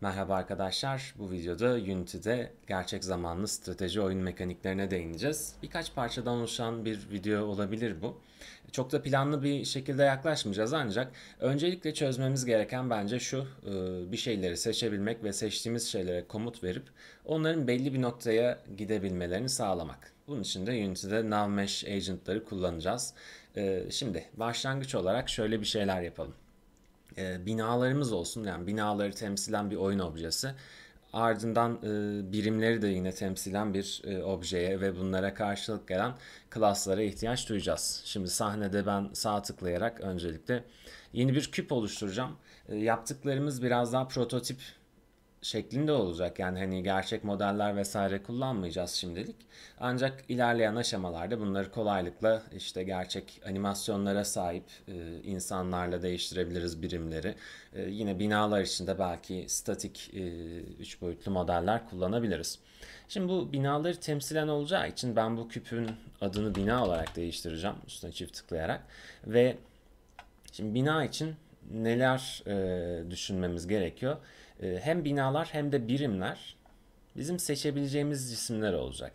Merhaba arkadaşlar, bu videoda Unity'de gerçek zamanlı strateji oyun mekaniklerine değineceğiz. Birkaç parçadan oluşan bir video olabilir bu. Çok da planlı bir şekilde yaklaşmayacağız ancak öncelikle çözmemiz gereken bence şu, e, bir şeyleri seçebilmek ve seçtiğimiz şeylere komut verip onların belli bir noktaya gidebilmelerini sağlamak. Bunun için de Unity'de Navmesh Agent'ları kullanacağız. E, şimdi başlangıç olarak şöyle bir şeyler yapalım e, binalarımız olsun yani binaları temsilen bir oyun objesi. Ardından e, birimleri de yine temsilen bir e, objeye ve bunlara karşılık gelen klaslara ihtiyaç duyacağız. Şimdi sahnede ben sağ tıklayarak öncelikle yeni bir küp oluşturacağım. E, yaptıklarımız biraz daha prototip şeklinde olacak. Yani hani gerçek modeller vesaire kullanmayacağız şimdilik. Ancak ilerleyen aşamalarda bunları kolaylıkla işte gerçek animasyonlara sahip e, insanlarla değiştirebiliriz birimleri. E, yine binalar içinde belki statik e, üç boyutlu modeller kullanabiliriz. Şimdi bu binaları temsilen olacağı için ben bu küpün adını bina olarak değiştireceğim. Üstüne çift tıklayarak ve şimdi bina için neler e, düşünmemiz gerekiyor? Ee, hem binalar hem de birimler bizim seçebileceğimiz cisimler olacak.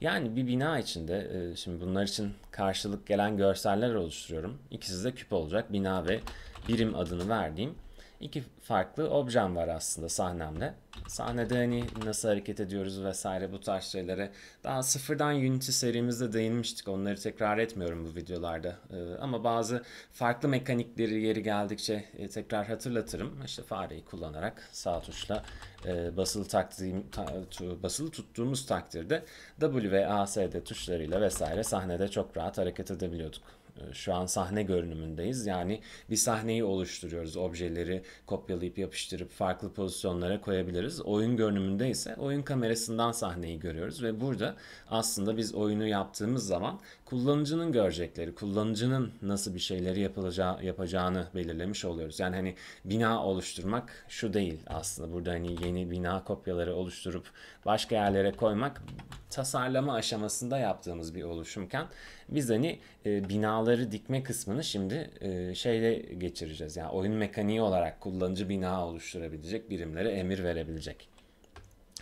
Yani bir bina içinde, e, şimdi bunlar için karşılık gelen görseller oluşturuyorum. İkisi de küp olacak. Bina ve birim adını verdiğim iki farklı objem var aslında sahnemde. Sahnede hani nasıl hareket ediyoruz vesaire bu tarz şeylere. Daha sıfırdan Unity serimizde değinmiştik. Onları tekrar etmiyorum bu videolarda. Ee, ama bazı farklı mekanikleri yeri geldikçe e, tekrar hatırlatırım. İşte fareyi kullanarak sağ tuşla e, basılı takdim, ta, tu, basılı tuttuğumuz takdirde W ve ASD tuşlarıyla vesaire sahnede çok rahat hareket edebiliyorduk. E, şu an sahne görünümündeyiz. Yani bir sahneyi oluşturuyoruz. Objeleri kopyalayıp yapıştırıp farklı pozisyonlara koyabiliriz. Oyun görünümünde ise oyun kamerasından sahneyi görüyoruz ve burada aslında biz oyunu yaptığımız zaman kullanıcının görecekleri, kullanıcının nasıl bir şeyleri yapılacağı, yapacağını belirlemiş oluyoruz. Yani hani bina oluşturmak şu değil aslında. Burada hani yeni bina kopyaları oluşturup başka yerlere koymak tasarlama aşamasında yaptığımız bir oluşumken biz hani e, binaları dikme kısmını şimdi e, şeyle geçireceğiz. Yani oyun mekaniği olarak kullanıcı bina oluşturabilecek birimlere emir verebilecek.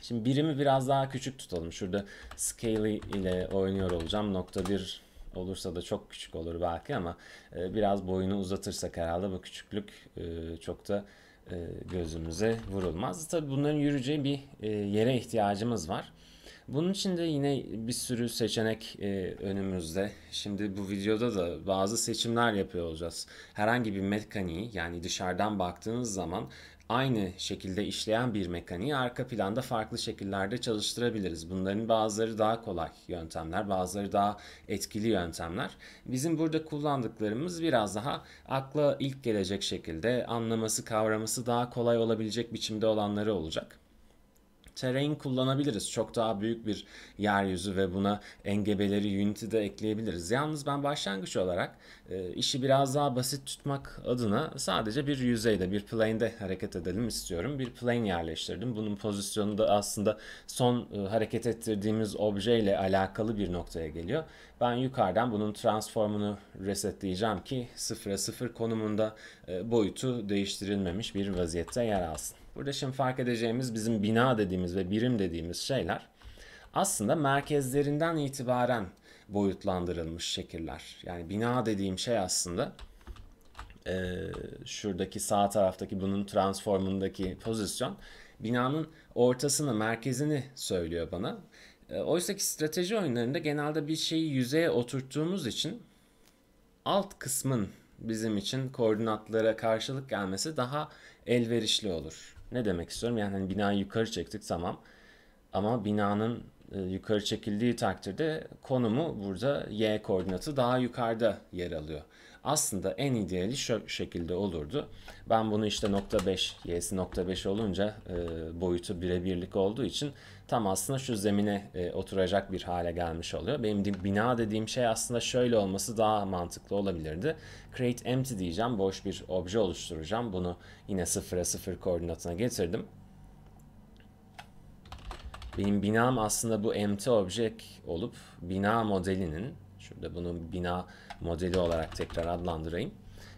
Şimdi birimi biraz daha küçük tutalım. Şurada scale ile oynuyor olacağım. Nokta bir olursa da çok küçük olur belki ama e, biraz boyunu uzatırsak herhalde bu küçüklük e, çok da e, gözümüze vurulmaz. Tabii bunların yürüyeceği bir yere ihtiyacımız var. Bunun için de yine bir sürü seçenek e, önümüzde. Şimdi bu videoda da bazı seçimler yapıyor olacağız. Herhangi bir mekaniği yani dışarıdan baktığınız zaman aynı şekilde işleyen bir mekaniği arka planda farklı şekillerde çalıştırabiliriz. Bunların bazıları daha kolay yöntemler, bazıları daha etkili yöntemler. Bizim burada kullandıklarımız biraz daha akla ilk gelecek şekilde anlaması, kavraması daha kolay olabilecek biçimde olanları olacak terrain kullanabiliriz. Çok daha büyük bir yeryüzü ve buna engebeleri de ekleyebiliriz. Yalnız ben başlangıç olarak e, işi biraz daha basit tutmak adına sadece bir yüzeyde, bir plane'de hareket edelim istiyorum. Bir plane yerleştirdim. Bunun pozisyonu da aslında son e, hareket ettirdiğimiz objeyle alakalı bir noktaya geliyor. Ben yukarıdan bunun transformunu resetleyeceğim ki sıfıra sıfır konumunda e, boyutu değiştirilmemiş bir vaziyette yer alsın. Burada şimdi fark edeceğimiz bizim bina dediğimiz ve birim dediğimiz şeyler aslında merkezlerinden itibaren boyutlandırılmış şekiller. Yani bina dediğim şey aslında e, şuradaki sağ taraftaki bunun transformundaki pozisyon binanın ortasını, merkezini söylüyor bana. E, Oysa ki strateji oyunlarında genelde bir şeyi yüzeye oturttuğumuz için alt kısmın bizim için koordinatlara karşılık gelmesi daha elverişli olur. Ne demek istiyorum? Yani hani binayı yukarı çektik tamam. Ama binanın e, yukarı çekildiği takdirde konumu burada y koordinatı daha yukarıda yer alıyor. Aslında en ideali şu şekilde olurdu. Ben bunu işte nokta 5, y'si nokta 5 olunca e, boyutu birebirlik olduğu için tam aslında şu zemine e, oturacak bir hale gelmiş oluyor. Benim de, bina dediğim şey aslında şöyle olması daha mantıklı olabilirdi. Create empty diyeceğim. Boş bir obje oluşturacağım. Bunu yine sıfıra sıfır koordinatına getirdim. Benim binam aslında bu empty object olup bina modelinin şurada bunu bina modeli olarak tekrar adlandırayım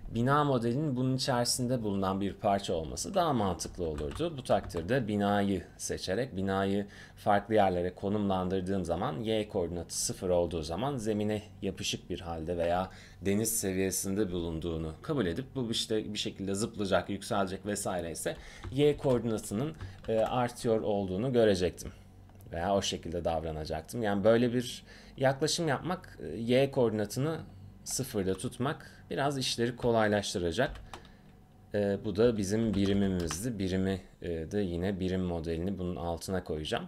bina modelinin bunun içerisinde bulunan bir parça olması daha mantıklı olurdu. Bu takdirde binayı seçerek binayı farklı yerlere konumlandırdığım zaman y koordinatı sıfır olduğu zaman zemine yapışık bir halde veya deniz seviyesinde bulunduğunu kabul edip bu işte bir şekilde zıplayacak, yükselecek vesaire ise y koordinatının e, artıyor olduğunu görecektim veya o şekilde davranacaktım. Yani böyle bir yaklaşım yapmak e, y koordinatını sıfırda tutmak biraz işleri kolaylaştıracak. E, bu da bizim birimimizdi. Birimi e, de yine birim modelini bunun altına koyacağım.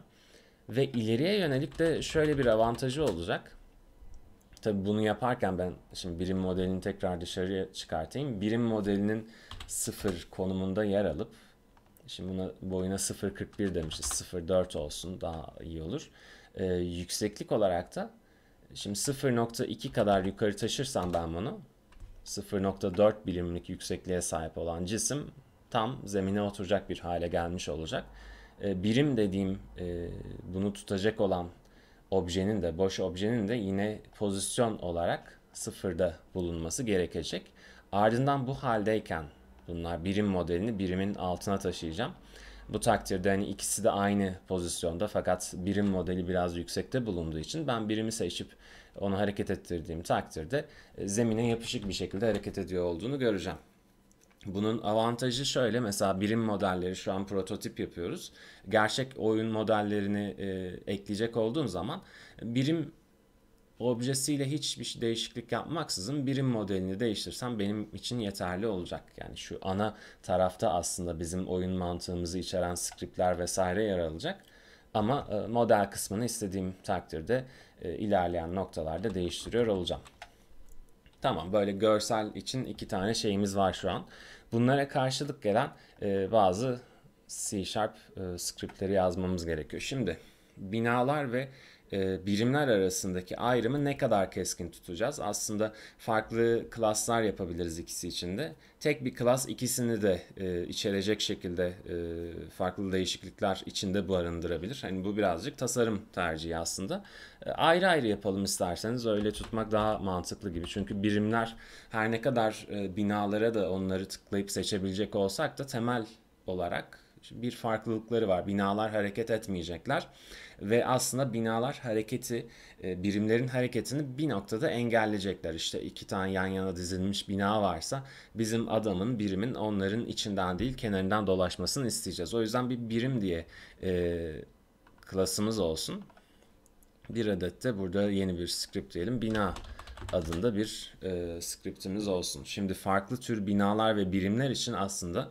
Ve ileriye yönelik de şöyle bir avantajı olacak. Tabi bunu yaparken ben şimdi birim modelini tekrar dışarıya çıkartayım. Birim modelinin sıfır konumunda yer alıp şimdi buna boyuna 0.41 demişiz. 0.4 olsun daha iyi olur. Ee, yükseklik olarak da Şimdi 0.2 kadar yukarı taşırsam ben bunu 0.4 bilimlik yüksekliğe sahip olan cisim tam zemine oturacak bir hale gelmiş olacak. E, birim dediğim e, bunu tutacak olan objenin de boş objenin de yine pozisyon olarak sıfırda bulunması gerekecek. Ardından bu haldeyken bunlar birim modelini birimin altına taşıyacağım. Bu takdirde hani ikisi de aynı pozisyonda fakat birim modeli biraz yüksekte bulunduğu için ben birimi seçip onu hareket ettirdiğim takdirde e, zemine yapışık bir şekilde hareket ediyor olduğunu göreceğim. Bunun avantajı şöyle mesela birim modelleri şu an prototip yapıyoruz. Gerçek oyun modellerini e, ekleyecek olduğum zaman birim objesiyle hiçbir şey değişiklik yapmaksızın birim modelini değiştirsem benim için yeterli olacak. Yani şu ana tarafta aslında bizim oyun mantığımızı içeren skriptler vesaire yer alacak. Ama e, model kısmını istediğim takdirde e, ilerleyen noktalarda değiştiriyor olacağım. Tamam böyle görsel için iki tane şeyimiz var şu an. Bunlara karşılık gelen e, bazı C Sharp scriptleri yazmamız gerekiyor. Şimdi binalar ve e, birimler arasındaki ayrımı ne kadar keskin tutacağız? Aslında farklı klaslar yapabiliriz ikisi için de. Tek bir klas ikisini de e, içerecek şekilde e, farklı değişiklikler içinde barındırabilir. Hani bu birazcık tasarım tercihi aslında. ayrı ayrı yapalım isterseniz öyle tutmak daha mantıklı gibi. Çünkü birimler her ne kadar binalara da onları tıklayıp seçebilecek olsak da temel olarak bir farklılıkları var. Binalar hareket etmeyecekler ve aslında binalar hareketi e, birimlerin hareketini bir noktada engelleyecekler. İşte iki tane yan yana dizilmiş bina varsa bizim adamın birimin onların içinden değil kenarından dolaşmasını isteyeceğiz. O yüzden bir birim diye e, klasımız olsun. Bir adet de burada yeni bir script diyelim. Bina adında bir e, scriptimiz olsun. Şimdi farklı tür binalar ve birimler için aslında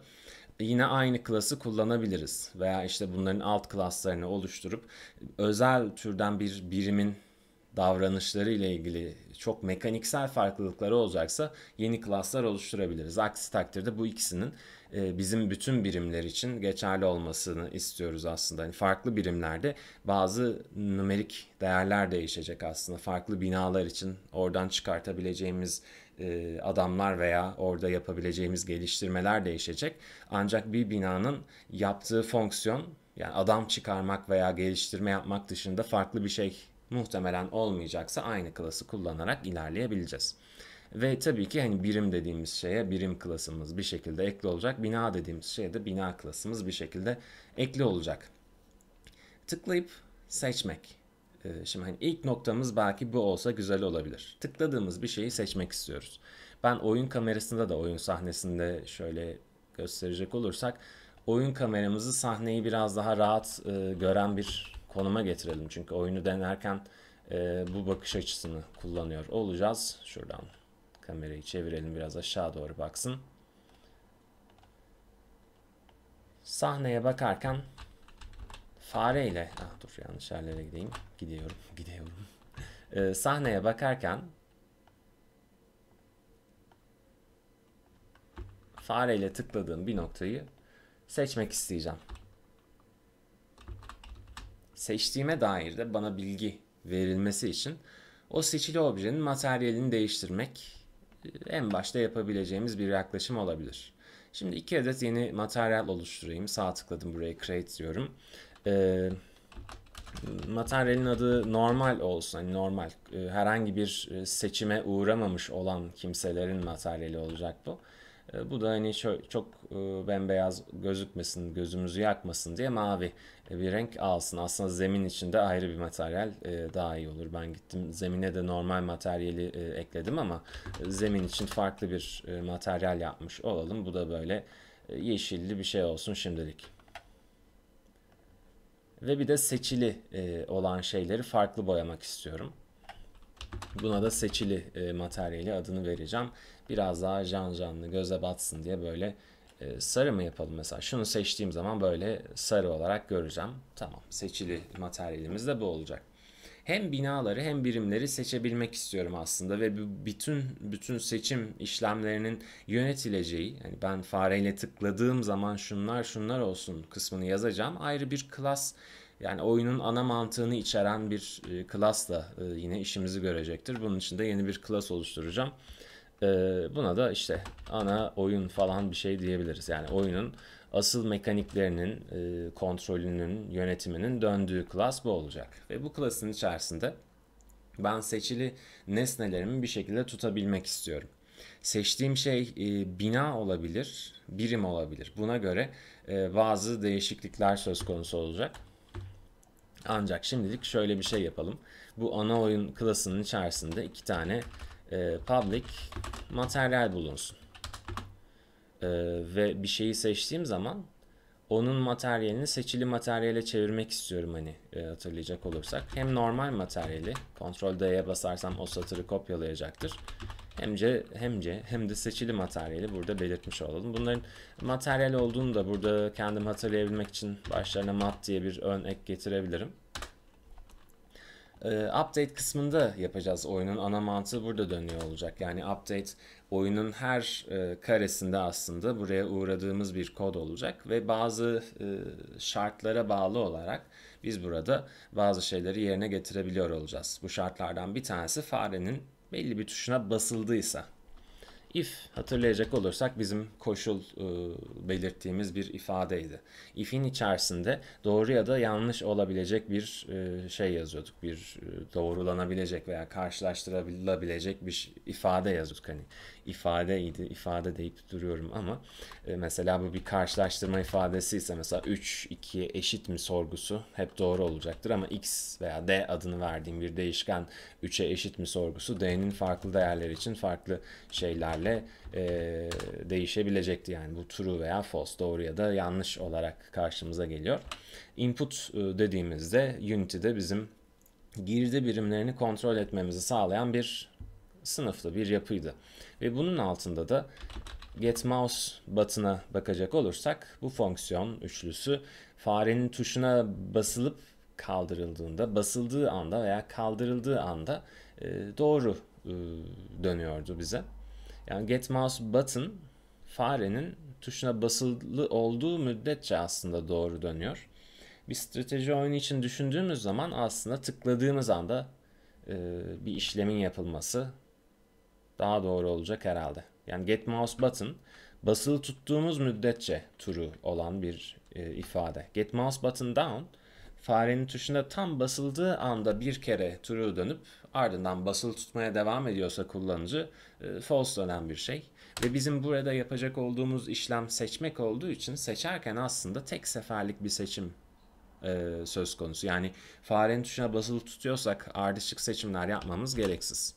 yine aynı klası kullanabiliriz veya işte bunların alt klaslarını oluşturup özel türden bir birimin davranışları ile ilgili çok mekaniksel farklılıkları olacaksa yeni klaslar oluşturabiliriz. Aksi takdirde bu ikisinin e, bizim bütün birimler için geçerli olmasını istiyoruz aslında. Yani farklı birimlerde bazı numerik değerler değişecek aslında. Farklı binalar için oradan çıkartabileceğimiz e, adamlar veya orada yapabileceğimiz geliştirmeler değişecek. Ancak bir binanın yaptığı fonksiyon yani adam çıkarmak veya geliştirme yapmak dışında farklı bir şey muhtemelen olmayacaksa aynı klası kullanarak ilerleyebileceğiz. Ve tabii ki hani birim dediğimiz şeye birim klasımız bir şekilde ekli olacak. Bina dediğimiz şeye de bina klasımız bir şekilde ekli olacak. Tıklayıp seçmek. Ee, şimdi hani ilk noktamız belki bu olsa güzel olabilir. Tıkladığımız bir şeyi seçmek istiyoruz. Ben oyun kamerasında da oyun sahnesinde şöyle gösterecek olursak oyun kameramızı sahneyi biraz daha rahat e, gören bir konuma getirelim. Çünkü oyunu denerken e, bu bakış açısını kullanıyor olacağız. Şuradan kamerayı çevirelim biraz aşağı doğru baksın. Sahneye bakarken fareyle, ah dur yanlış yerlere gideyim. Gidiyorum, gidiyorum. E, sahneye bakarken fareyle tıkladığım bir noktayı seçmek isteyeceğim seçtiğime dair de bana bilgi verilmesi için o seçili objenin materyalini değiştirmek e, en başta yapabileceğimiz bir yaklaşım olabilir. Şimdi iki adet yeni materyal oluşturayım. Sağ tıkladım buraya create diyorum. Ee, materyalin adı normal olsun. Yani normal e, herhangi bir e, seçime uğramamış olan kimselerin materyali olacak bu. E, bu da hani çok, çok e, bembeyaz gözükmesin, gözümüzü yakmasın diye mavi e, bir renk alsın. Aslında zemin içinde ayrı bir materyal daha iyi olur. Ben gittim zemine de normal materyali ekledim ama zemin için farklı bir materyal yapmış olalım. Bu da böyle yeşilli bir şey olsun şimdilik. Ve bir de seçili olan şeyleri farklı boyamak istiyorum. Buna da seçili materyali adını vereceğim biraz daha can canlı göze batsın diye böyle e, sarı mı yapalım mesela? Şunu seçtiğim zaman böyle sarı olarak göreceğim. Tamam seçili materyalimiz de bu olacak. Hem binaları hem birimleri seçebilmek istiyorum aslında ve bütün bütün seçim işlemlerinin yönetileceği yani ben fareyle tıkladığım zaman şunlar şunlar olsun kısmını yazacağım. Ayrı bir klas yani oyunun ana mantığını içeren bir da e, e, yine işimizi görecektir. Bunun için de yeni bir klas oluşturacağım. Ee, buna da işte ana oyun falan bir şey diyebiliriz. Yani oyunun asıl mekaniklerinin, e, kontrolünün, yönetiminin döndüğü klas bu olacak. Ve bu klasın içerisinde ben seçili nesnelerimi bir şekilde tutabilmek istiyorum. Seçtiğim şey e, bina olabilir, birim olabilir. Buna göre e, bazı değişiklikler söz konusu olacak. Ancak şimdilik şöyle bir şey yapalım. Bu ana oyun klasının içerisinde iki tane e, public materyal bulunsun. E, ve bir şeyi seçtiğim zaman onun materyalini seçili materyale çevirmek istiyorum hani e, hatırlayacak olursak. Hem normal materyali Ctrl D'ye basarsam o satırı kopyalayacaktır. hemce hemce hem hem de seçili materyali burada belirtmiş olalım. Bunların materyal olduğunu da burada kendim hatırlayabilmek için başlarına mat diye bir ön ek getirebilirim. Ee, update kısmında yapacağız. Oyunun ana mantığı burada dönüyor olacak. Yani update oyunun her e, karesinde aslında buraya uğradığımız bir kod olacak ve bazı e, şartlara bağlı olarak biz burada bazı şeyleri yerine getirebiliyor olacağız. Bu şartlardan bir tanesi farenin belli bir tuşuna basıldıysa If hatırlayacak olursak bizim koşul e, belirttiğimiz bir ifadeydi. If'in içerisinde doğru ya da yanlış olabilecek bir e, şey yazıyorduk. Bir e, doğrulanabilecek veya karşılaştırılabilecek bir ifade yazıyorduk. Hani ifadeydi. İfade deyip duruyorum ama e, mesela bu bir karşılaştırma ifadesi ise mesela 3, 2 eşit mi sorgusu hep doğru olacaktır ama x veya d adını verdiğim bir değişken 3'e eşit mi sorgusu d'nin farklı değerleri için farklı şeylerle e, değişebilecekti. Yani bu true veya false doğru ya da yanlış olarak karşımıza geliyor. Input e, dediğimizde Unity'de bizim girdi birimlerini kontrol etmemizi sağlayan bir sınıflı bir yapıydı. Ve bunun altında da get mouse bakacak olursak bu fonksiyon üçlüsü farenin tuşuna basılıp kaldırıldığında, basıldığı anda veya kaldırıldığı anda e, doğru e, dönüyordu bize. Yani get button farenin tuşuna basılı olduğu müddetçe aslında doğru dönüyor. Bir strateji oyunu için düşündüğümüz zaman aslında tıkladığımız anda e, bir işlemin yapılması daha doğru olacak herhalde. Yani get mouse button basılı tuttuğumuz müddetçe turu olan bir e, ifade. Get mouse button down farenin tuşuna tam basıldığı anda bir kere turu dönüp ardından basılı tutmaya devam ediyorsa kullanıcı e, false dönen bir şey. Ve bizim burada yapacak olduğumuz işlem seçmek olduğu için seçerken aslında tek seferlik bir seçim e, söz konusu. Yani farenin tuşuna basılı tutuyorsak ardışık seçimler yapmamız gereksiz.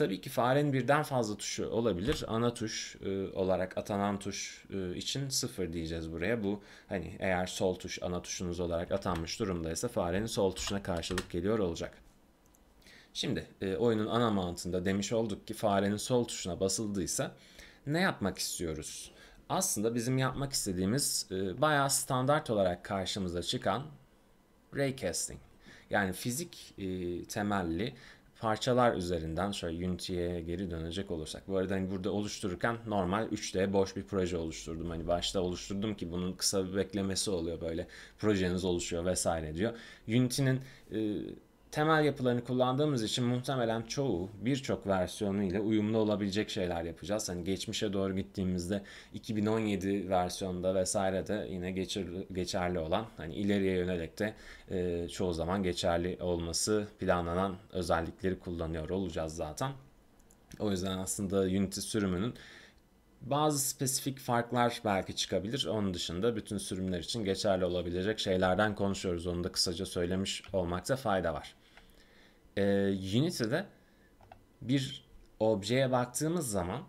Tabii ki farenin birden fazla tuşu olabilir. Ana tuş e, olarak atanan tuş e, için sıfır diyeceğiz buraya. Bu hani eğer sol tuş ana tuşunuz olarak atanmış durumdaysa farenin sol tuşuna karşılık geliyor olacak. Şimdi e, oyunun ana mantığında demiş olduk ki farenin sol tuşuna basıldıysa ne yapmak istiyoruz? Aslında bizim yapmak istediğimiz e, bayağı standart olarak karşımıza çıkan raycasting. Yani fizik e, temelli parçalar üzerinden şöyle Unity'ye geri dönecek olursak. Bu arada hani burada oluştururken normal 3D boş bir proje oluşturdum. Hani başta oluşturdum ki bunun kısa bir beklemesi oluyor böyle projeniz oluşuyor vesaire diyor. Unity'nin e, temel yapılarını kullandığımız için muhtemelen çoğu birçok versiyonu ile uyumlu olabilecek şeyler yapacağız. Hani geçmişe doğru gittiğimizde 2017 versiyonda vesaire de yine geçer, geçerli olan hani ileriye yönelik de e, çoğu zaman geçerli olması planlanan özellikleri kullanıyor olacağız zaten. O yüzden aslında Unity sürümünün bazı spesifik farklar belki çıkabilir. Onun dışında bütün sürümler için geçerli olabilecek şeylerden konuşuyoruz. Onu da kısaca söylemiş olmakta fayda var e, ee, Unity'de bir objeye baktığımız zaman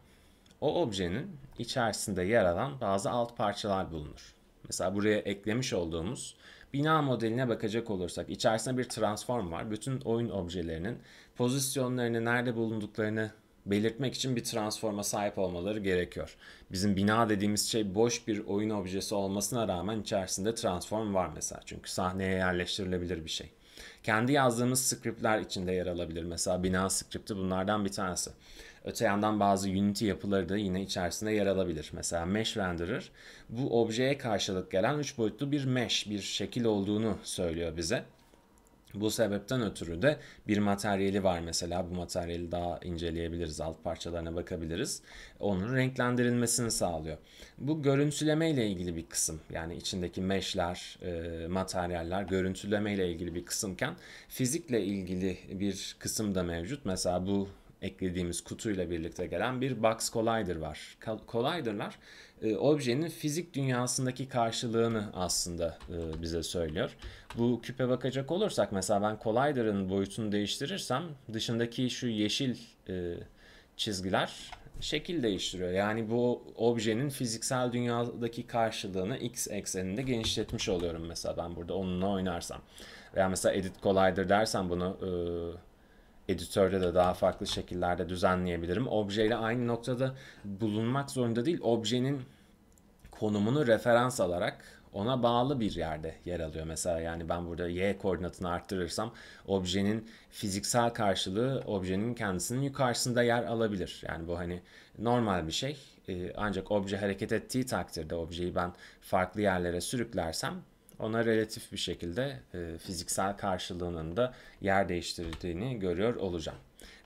o objenin içerisinde yer alan bazı alt parçalar bulunur. Mesela buraya eklemiş olduğumuz bina modeline bakacak olursak içerisinde bir transform var. Bütün oyun objelerinin pozisyonlarını nerede bulunduklarını belirtmek için bir transforma sahip olmaları gerekiyor. Bizim bina dediğimiz şey boş bir oyun objesi olmasına rağmen içerisinde transform var mesela. Çünkü sahneye yerleştirilebilir bir şey. Kendi yazdığımız scriptler içinde yer alabilir. Mesela bina scripti bunlardan bir tanesi. Öte yandan bazı Unity yapıları da yine içerisinde yer alabilir. Mesela mesh renderer bu objeye karşılık gelen 3 boyutlu bir mesh, bir şekil olduğunu söylüyor bize. Bu sebepten ötürü de bir materyali var mesela bu materyali daha inceleyebiliriz alt parçalarına bakabiliriz. Onun renklendirilmesini sağlıyor. Bu görüntüleme ile ilgili bir kısım yani içindeki meşler, e, materyaller görüntüleme ile ilgili bir kısımken fizikle ilgili bir kısım da mevcut. Mesela bu eklediğimiz kutuyla birlikte gelen bir box collider var. Collider'lar e, objenin fizik dünyasındaki karşılığını aslında e, bize söylüyor. Bu küpe bakacak olursak mesela ben collider'ın boyutunu değiştirirsem dışındaki şu yeşil e, çizgiler şekil değiştiriyor. Yani bu objenin fiziksel dünyadaki karşılığını x ekseninde genişletmiş oluyorum mesela ben burada onunla oynarsam. Veya mesela edit collider dersen bunu editörde de daha farklı şekillerde düzenleyebilirim. Objeyle aynı noktada bulunmak zorunda değil. Objenin konumunu referans alarak ona bağlı bir yerde yer alıyor. Mesela yani ben burada y koordinatını arttırırsam objenin fiziksel karşılığı objenin kendisinin yukarısında yer alabilir. Yani bu hani normal bir şey. Ee, ancak obje hareket ettiği takdirde objeyi ben farklı yerlere sürüklersem ona relatif bir şekilde e, fiziksel karşılığının da yer değiştirdiğini görüyor olacağım.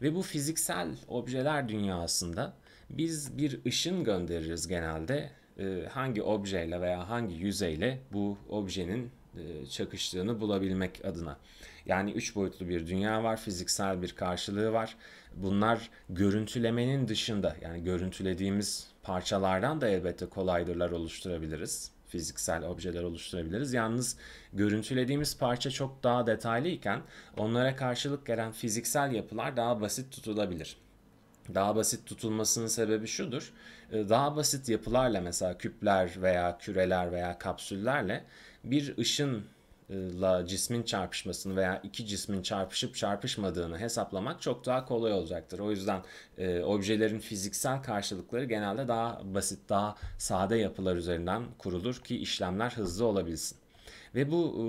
Ve bu fiziksel objeler dünyasında biz bir ışın göndeririz genelde e, hangi objeyle veya hangi yüzeyle bu objenin e, çakıştığını bulabilmek adına. Yani üç boyutlu bir dünya var, fiziksel bir karşılığı var. Bunlar görüntülemenin dışında yani görüntülediğimiz parçalardan da elbette kolaydırlar oluşturabiliriz fiziksel objeler oluşturabiliriz. Yalnız görüntülediğimiz parça çok daha detaylıyken onlara karşılık gelen fiziksel yapılar daha basit tutulabilir. Daha basit tutulmasının sebebi şudur. Ee, daha basit yapılarla mesela küpler veya küreler veya kapsüllerle bir ışın la cismin çarpışmasını veya iki cismin çarpışıp çarpışmadığını hesaplamak çok daha kolay olacaktır. O yüzden e, objelerin fiziksel karşılıkları genelde daha basit, daha sade yapılar üzerinden kurulur ki işlemler hızlı olabilsin. Ve bu e,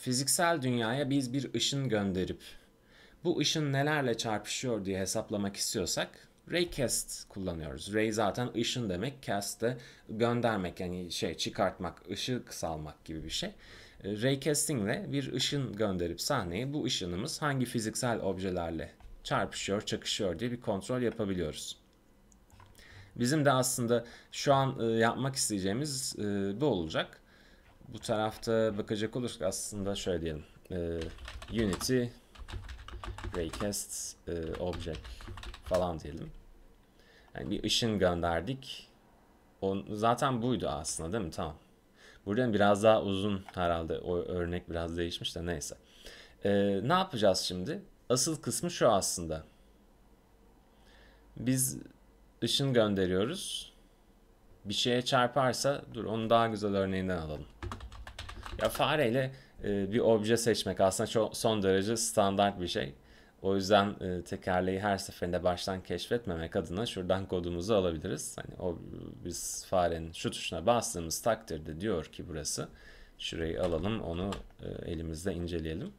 fiziksel dünyaya biz bir ışın gönderip bu ışın nelerle çarpışıyor diye hesaplamak istiyorsak Raycast kullanıyoruz. Ray zaten ışın demek, cast de göndermek yani şey çıkartmak, ışık salmak gibi bir şey. E, Raycasting ile bir ışın gönderip sahneye bu ışınımız hangi fiziksel objelerle çarpışıyor, çakışıyor diye bir kontrol yapabiliyoruz. Bizim de aslında şu an e, yapmak isteyeceğimiz e, bu olacak. Bu tarafta bakacak olursak aslında şöyle diyelim. Unity raycast object falan diyelim. Yani bir ışın gönderdik. zaten buydu aslında değil mi? Tamam. Burada biraz daha uzun herhalde o örnek biraz değişmiş de neyse. Ee, ne yapacağız şimdi? Asıl kısmı şu aslında. Biz ışın gönderiyoruz. Bir şeye çarparsa dur onu daha güzel örneğinden alalım. Ya fareyle e, bir obje seçmek aslında çok son derece standart bir şey. O yüzden e, tekerleği her seferinde baştan keşfetmemek adına şuradan kodumuzu alabiliriz. Hani o biz farenin şu tuşuna bastığımız takdirde diyor ki burası. Şurayı alalım, onu e, elimizde inceleyelim.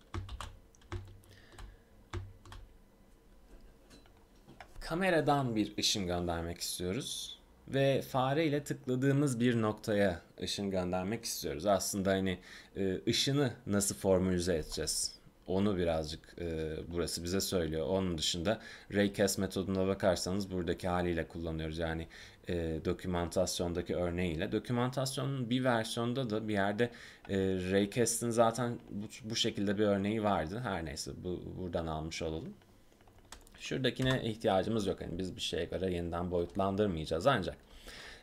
Kameradan bir ışın göndermek istiyoruz ve fare ile tıkladığımız bir noktaya ışın göndermek istiyoruz. Aslında hani e, ışını nasıl formülize edeceğiz? Onu birazcık e, burası bize söylüyor. Onun dışında Raycast metoduna bakarsanız buradaki haliyle kullanıyoruz. Yani e, dokümantasyondaki örneğiyle. Dokümantasyonun bir versiyonda da bir yerde e, Raycast'in zaten bu, bu şekilde bir örneği vardı. Her neyse bu, buradan almış olalım. Şuradakine ihtiyacımız yok. Yani biz bir şeye göre yeniden boyutlandırmayacağız ancak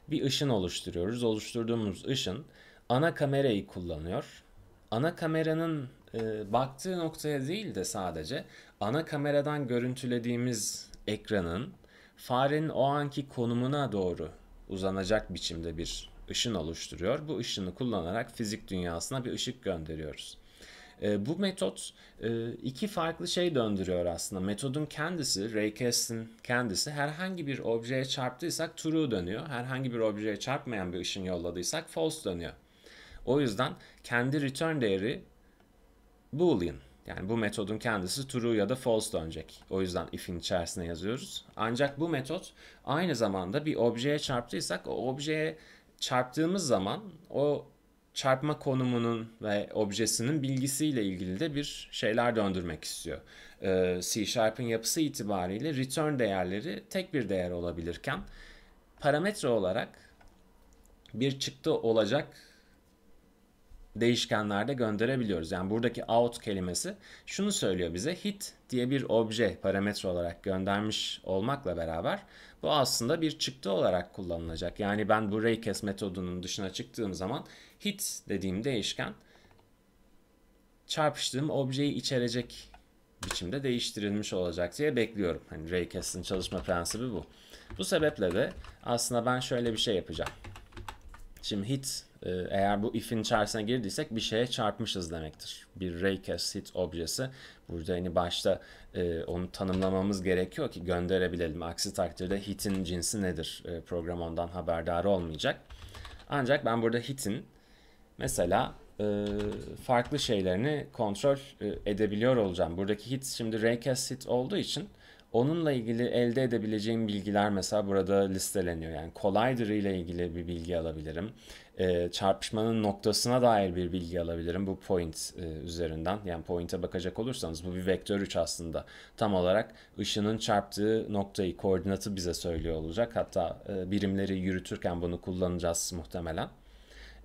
bir ışın oluşturuyoruz. Oluşturduğumuz ışın ana kamerayı kullanıyor. Ana kameranın e, baktığı noktaya değil de sadece ana kameradan görüntülediğimiz ekranın farenin o anki konumuna doğru uzanacak biçimde bir ışın oluşturuyor. Bu ışını kullanarak fizik dünyasına bir ışık gönderiyoruz. E, bu metot e, iki farklı şey döndürüyor aslında. Metodun kendisi, Raycast'in kendisi herhangi bir objeye çarptıysak true dönüyor. Herhangi bir objeye çarpmayan bir ışın yolladıysak false dönüyor. O yüzden kendi return değeri Boolean. Yani bu metodun kendisi true ya da false dönecek. O yüzden if'in içerisine yazıyoruz. Ancak bu metot aynı zamanda bir objeye çarptıysak o objeye çarptığımız zaman o çarpma konumunun ve objesinin bilgisiyle ilgili de bir şeyler döndürmek istiyor. Ee, C Sharp'ın yapısı itibariyle return değerleri tek bir değer olabilirken parametre olarak bir çıktı olacak değişkenlerde gönderebiliyoruz. Yani buradaki out kelimesi şunu söylüyor bize hit diye bir obje parametre olarak göndermiş olmakla beraber bu aslında bir çıktı olarak kullanılacak. Yani ben bu raycast metodunun dışına çıktığım zaman hit dediğim değişken çarpıştığım objeyi içerecek biçimde değiştirilmiş olacak diye bekliyorum. Hani raycast'ın çalışma prensibi bu. Bu sebeple de aslında ben şöyle bir şey yapacağım. Şimdi hit ee, eğer bu if'in içerisine girdiysek bir şeye çarpmışız demektir. Bir raycast hit objesi. Burada hani başta e, onu tanımlamamız gerekiyor ki gönderebilelim. Aksi takdirde hit'in cinsi nedir? E, program ondan haberdar olmayacak. Ancak ben burada hit'in mesela e, farklı şeylerini kontrol e, edebiliyor olacağım. Buradaki hit şimdi raycast hit olduğu için Onunla ilgili elde edebileceğim bilgiler mesela burada listeleniyor. Yani Collider ile ilgili bir bilgi alabilirim. E, çarpışmanın noktasına dair bir bilgi alabilirim bu point e, üzerinden. Yani point'e bakacak olursanız bu bir vektör 3 aslında. Tam olarak ışının çarptığı noktayı, koordinatı bize söylüyor olacak. Hatta e, birimleri yürütürken bunu kullanacağız muhtemelen.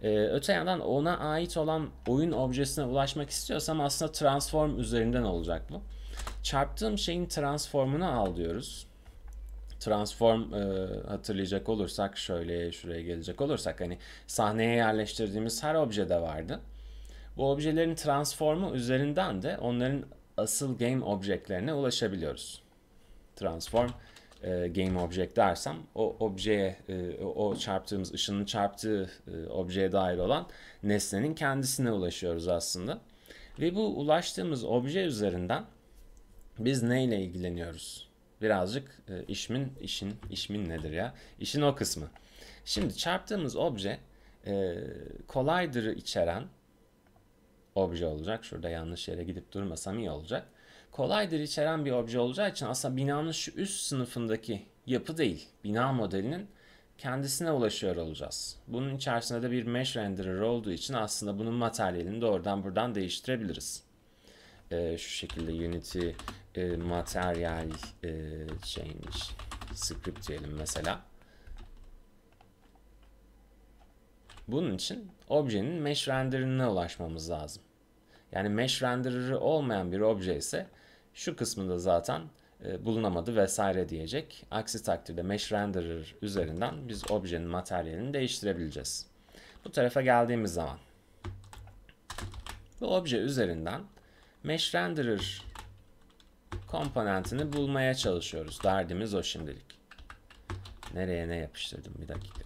Ee, öte yandan ona ait olan oyun objesine ulaşmak istiyorsam aslında transform üzerinden olacak bu. Çarptığım şeyin transformunu al diyoruz. Transform e, hatırlayacak olursak şöyle şuraya gelecek olursak hani sahneye yerleştirdiğimiz her objede vardı. Bu objelerin transformu üzerinden de onların asıl game objelerine ulaşabiliyoruz. Transform e, game object dersem o objeye e, o çarptığımız ışının çarptığı e, objeye dair olan nesnenin kendisine ulaşıyoruz aslında. Ve bu ulaştığımız obje üzerinden biz neyle ilgileniyoruz? Birazcık e, işimin, işin, işmin nedir ya? İşin o kısmı. Şimdi çarptığımız obje e, collider'ı içeren obje olacak. Şurada yanlış yere gidip durmasam iyi olacak. Collider içeren bir obje olacağı için aslında binanın şu üst sınıfındaki yapı değil, bina modelinin kendisine ulaşıyor olacağız. Bunun içerisinde de bir mesh renderer olduğu için aslında bunun materyalini doğrudan buradan değiştirebiliriz. Ee, şu şekilde Unity e, materyal e, change script diyelim mesela. Bunun için objenin mesh render'ına ulaşmamız lazım. Yani mesh renderer'ı olmayan bir obje ise şu kısmında zaten e, bulunamadı vesaire diyecek. Aksi takdirde mesh renderer üzerinden biz objenin materyalini değiştirebileceğiz. Bu tarafa geldiğimiz zaman bu obje üzerinden mesh renderer komponentini bulmaya çalışıyoruz. Derdimiz o şimdilik. Nereye ne yapıştırdım? Bir dakika.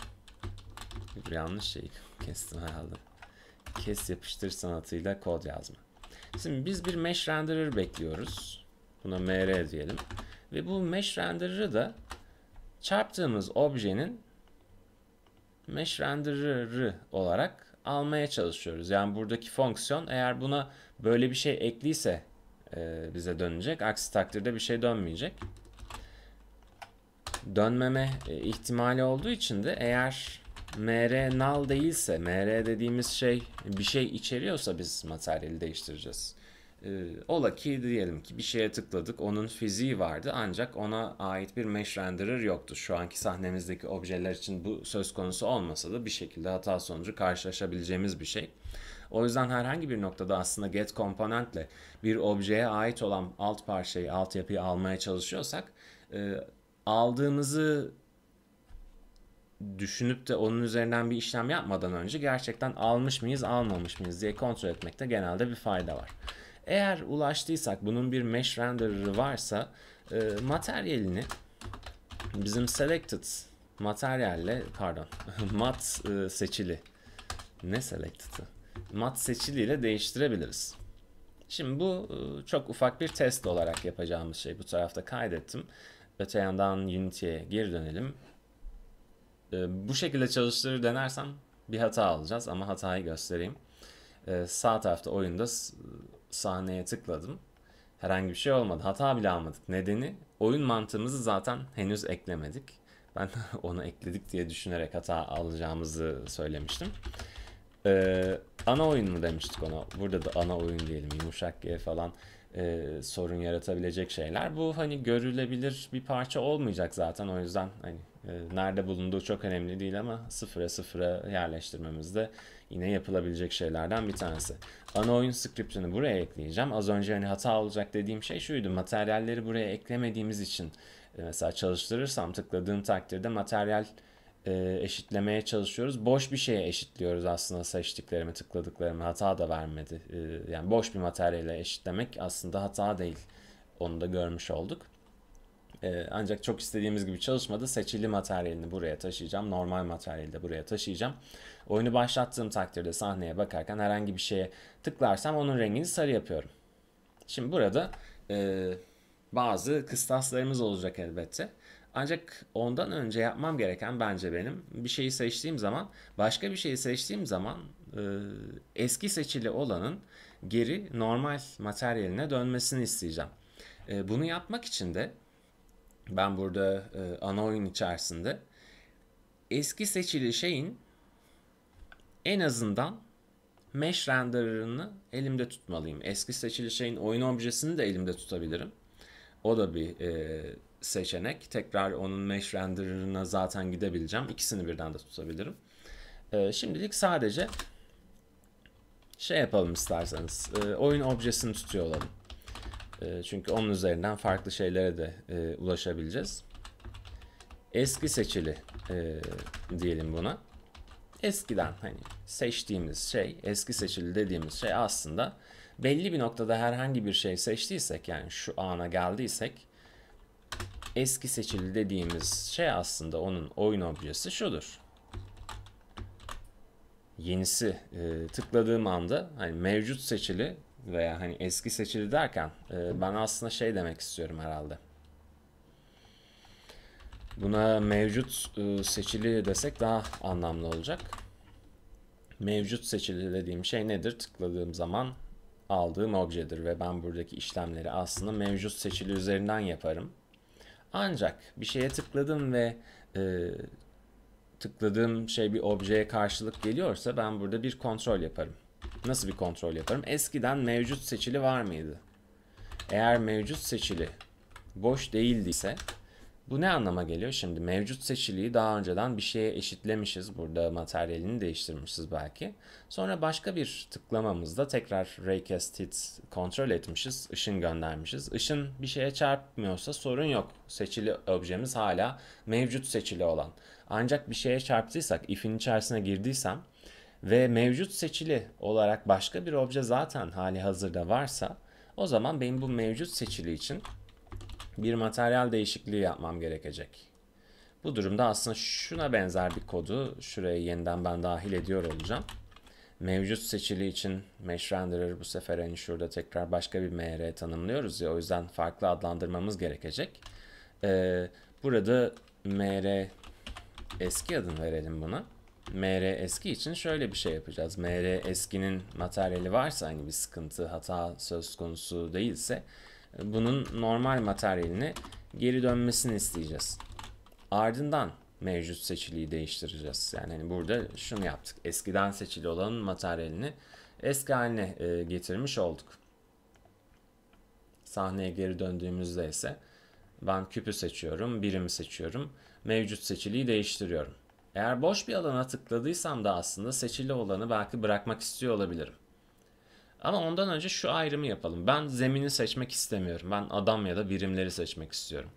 Bir yanlış şey kestim herhalde. Kes yapıştır sanatıyla kod yazma. Şimdi biz bir mesh renderer bekliyoruz. Buna mr diyelim. Ve bu mesh renderer'ı da çarptığımız objenin mesh renderer'ı olarak almaya çalışıyoruz. Yani buradaki fonksiyon eğer buna böyle bir şey ekliyse e, bize dönecek. Aksi takdirde bir şey dönmeyecek. Dönmeme e, ihtimali olduğu için de eğer mr null değilse, mr dediğimiz şey bir şey içeriyorsa biz materyali değiştireceğiz. E, ola ki diyelim ki bir şeye tıkladık, onun fiziği vardı ancak ona ait bir mesh renderer yoktu. Şu anki sahnemizdeki objeler için bu söz konusu olmasa da bir şekilde hata sonucu karşılaşabileceğimiz bir şey. O yüzden herhangi bir noktada aslında get komponentle bir objeye ait olan alt parçayı, altyapıyı almaya çalışıyorsak e, aldığımızı düşünüp de onun üzerinden bir işlem yapmadan önce gerçekten almış mıyız almamış mıyız diye kontrol etmekte genelde bir fayda var. Eğer ulaştıysak bunun bir mesh renderer'ı varsa e, materyalini bizim selected materyalle pardon mat e, seçili ne selected'ı mat seçiliyle değiştirebiliriz. Şimdi bu e, çok ufak bir test olarak yapacağımız şey. Bu tarafta kaydettim. Öte yandan Unity'ye geri dönelim. E, bu şekilde çalıştırı denersem bir hata alacağız ama hatayı göstereyim. E, sağ tarafta oyunda sahneye tıkladım. Herhangi bir şey olmadı. Hata bile almadık. Nedeni oyun mantığımızı zaten henüz eklemedik. Ben onu ekledik diye düşünerek hata alacağımızı söylemiştim. Ee, ana oyun mu demiştik ona? Burada da ana oyun diyelim. Yumuşak G falan e, sorun yaratabilecek şeyler. Bu hani görülebilir bir parça olmayacak zaten. O yüzden hani e, nerede bulunduğu çok önemli değil ama sıfıra sıfıra yerleştirmemiz de yine yapılabilecek şeylerden bir tanesi. Ana oyun script'ini buraya ekleyeceğim. Az önce hani hata olacak dediğim şey şuydu. Materyalleri buraya eklemediğimiz için e, mesela çalıştırırsam tıkladığım takdirde materyal e, eşitlemeye çalışıyoruz. Boş bir şeye eşitliyoruz aslında seçtiklerimi, tıkladıklarımı. Hata da vermedi. E, yani boş bir materyale eşitlemek aslında hata değil. Onu da görmüş olduk. E, ancak çok istediğimiz gibi çalışmadı. Seçili materyalini buraya taşıyacağım. Normal materyali de buraya taşıyacağım. Oyunu başlattığım takdirde sahneye bakarken herhangi bir şeye tıklarsam onun rengini sarı yapıyorum. Şimdi burada e, bazı kıstaslarımız olacak elbette. Ancak ondan önce yapmam gereken bence benim bir şeyi seçtiğim zaman başka bir şeyi seçtiğim zaman e, eski seçili olanın geri normal materyaline dönmesini isteyeceğim. E, bunu yapmak için de ben burada e, ana oyun içerisinde eski seçili şeyin en azından mesh renderını elimde tutmalıyım. Eski seçili şeyin oyun objesini de elimde tutabilirim. O da bir e, seçenek. Tekrar onun mesh renderer'ına zaten gidebileceğim. İkisini birden de tutabilirim. E, şimdilik sadece şey yapalım isterseniz. E, oyun objesini tutuyor olalım. E, çünkü onun üzerinden farklı şeylere de e, ulaşabileceğiz. Eski seçili e, diyelim buna. Eskiden hani seçtiğimiz şey, eski seçili dediğimiz şey aslında belli bir noktada herhangi bir şey seçtiysek yani şu ana geldiysek eski seçili dediğimiz şey aslında onun oyun objesi şudur. Yenisi e, tıkladığım anda hani mevcut seçili veya hani eski seçili derken e, ben aslında şey demek istiyorum herhalde. Buna mevcut e, seçili desek daha anlamlı olacak. Mevcut seçili dediğim şey nedir? Tıkladığım zaman aldığım objedir ve ben buradaki işlemleri aslında mevcut seçili üzerinden yaparım. Ancak bir şeye tıkladım ve e, tıkladığım şey bir objeye karşılık geliyorsa ben burada bir kontrol yaparım. Nasıl bir kontrol yaparım? Eskiden mevcut seçili var mıydı? Eğer mevcut seçili boş değildiyse bu ne anlama geliyor şimdi? Mevcut seçiliği daha önceden bir şeye eşitlemişiz. Burada materyalini değiştirmişiz belki. Sonra başka bir tıklamamızda tekrar raycast hit kontrol etmişiz. ışın göndermişiz. Işın bir şeye çarpmıyorsa sorun yok. Seçili objemiz hala mevcut seçili olan. Ancak bir şeye çarptıysak, if'in içerisine girdiysem ve mevcut seçili olarak başka bir obje zaten hali hazırda varsa o zaman benim bu mevcut seçili için bir materyal değişikliği yapmam gerekecek. Bu durumda aslında şuna benzer bir kodu şuraya yeniden ben dahil ediyor olacağım. Mevcut seçili için mesh renderer bu sefer ensure'da tekrar başka bir mr tanımlıyoruz ya o yüzden farklı adlandırmamız gerekecek. Ee, burada mr eski adını verelim buna. mr eski için şöyle bir şey yapacağız. mr eskinin materyali varsa hani bir sıkıntı, hata söz konusu değilse bunun normal materyalini geri dönmesini isteyeceğiz. Ardından mevcut seçiliyi değiştireceğiz. Yani hani burada şunu yaptık. Eskiden seçili olanın materyalini eski haline e, getirmiş olduk. Sahneye geri döndüğümüzde ise ben küpü seçiyorum, birimi seçiyorum. Mevcut seçiliği değiştiriyorum. Eğer boş bir alana tıkladıysam da aslında seçili olanı belki bırakmak istiyor olabilirim. Ama ondan önce şu ayrımı yapalım. Ben zemini seçmek istemiyorum. Ben adam ya da birimleri seçmek istiyorum.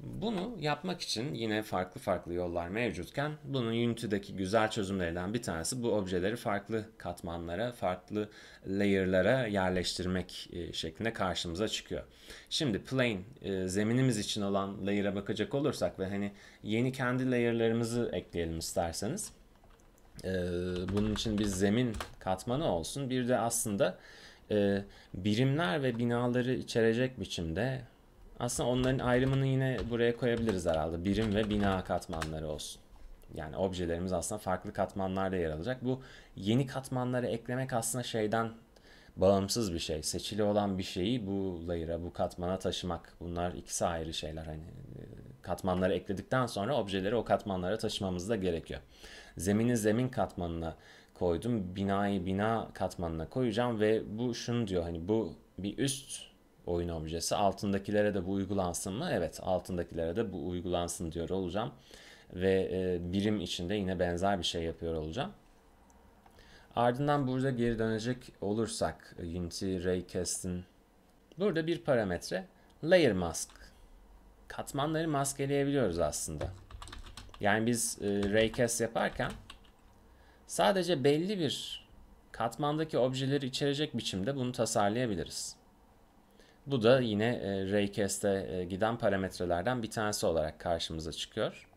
Bunu yapmak için yine farklı farklı yollar mevcutken bunun Unity'deki güzel çözümlerinden bir tanesi bu objeleri farklı katmanlara, farklı layer'lara yerleştirmek e, şeklinde karşımıza çıkıyor. Şimdi plane zeminimiz için olan layer'a bakacak olursak ve hani yeni kendi layer'larımızı ekleyelim isterseniz. Ee, bunun için bir zemin katmanı olsun. Bir de aslında e, birimler ve binaları içerecek biçimde aslında onların ayrımını yine buraya koyabiliriz herhalde. Birim ve bina katmanları olsun. Yani objelerimiz aslında farklı katmanlarda yer alacak. Bu yeni katmanları eklemek aslında şeyden bağımsız bir şey. Seçili olan bir şeyi bu layer'a, bu katmana taşımak. Bunlar ikisi ayrı şeyler. Hani e, katmanları ekledikten sonra objeleri o katmanlara taşımamız da gerekiyor zemini zemin katmanına koydum. Binayı bina katmanına koyacağım ve bu şunu diyor hani bu bir üst oyun objesi. Altındakilere de bu uygulansın mı? Evet altındakilere de bu uygulansın diyor olacağım. Ve e, birim içinde yine benzer bir şey yapıyor olacağım. Ardından burada geri dönecek olursak Unity e, Raycast'in burada bir parametre layer mask. Katmanları maskeleyebiliyoruz aslında. Yani biz e, raycast yaparken sadece belli bir katmandaki objeleri içerecek biçimde bunu tasarlayabiliriz. Bu da yine e, raycast'e e, giden parametrelerden bir tanesi olarak karşımıza çıkıyor.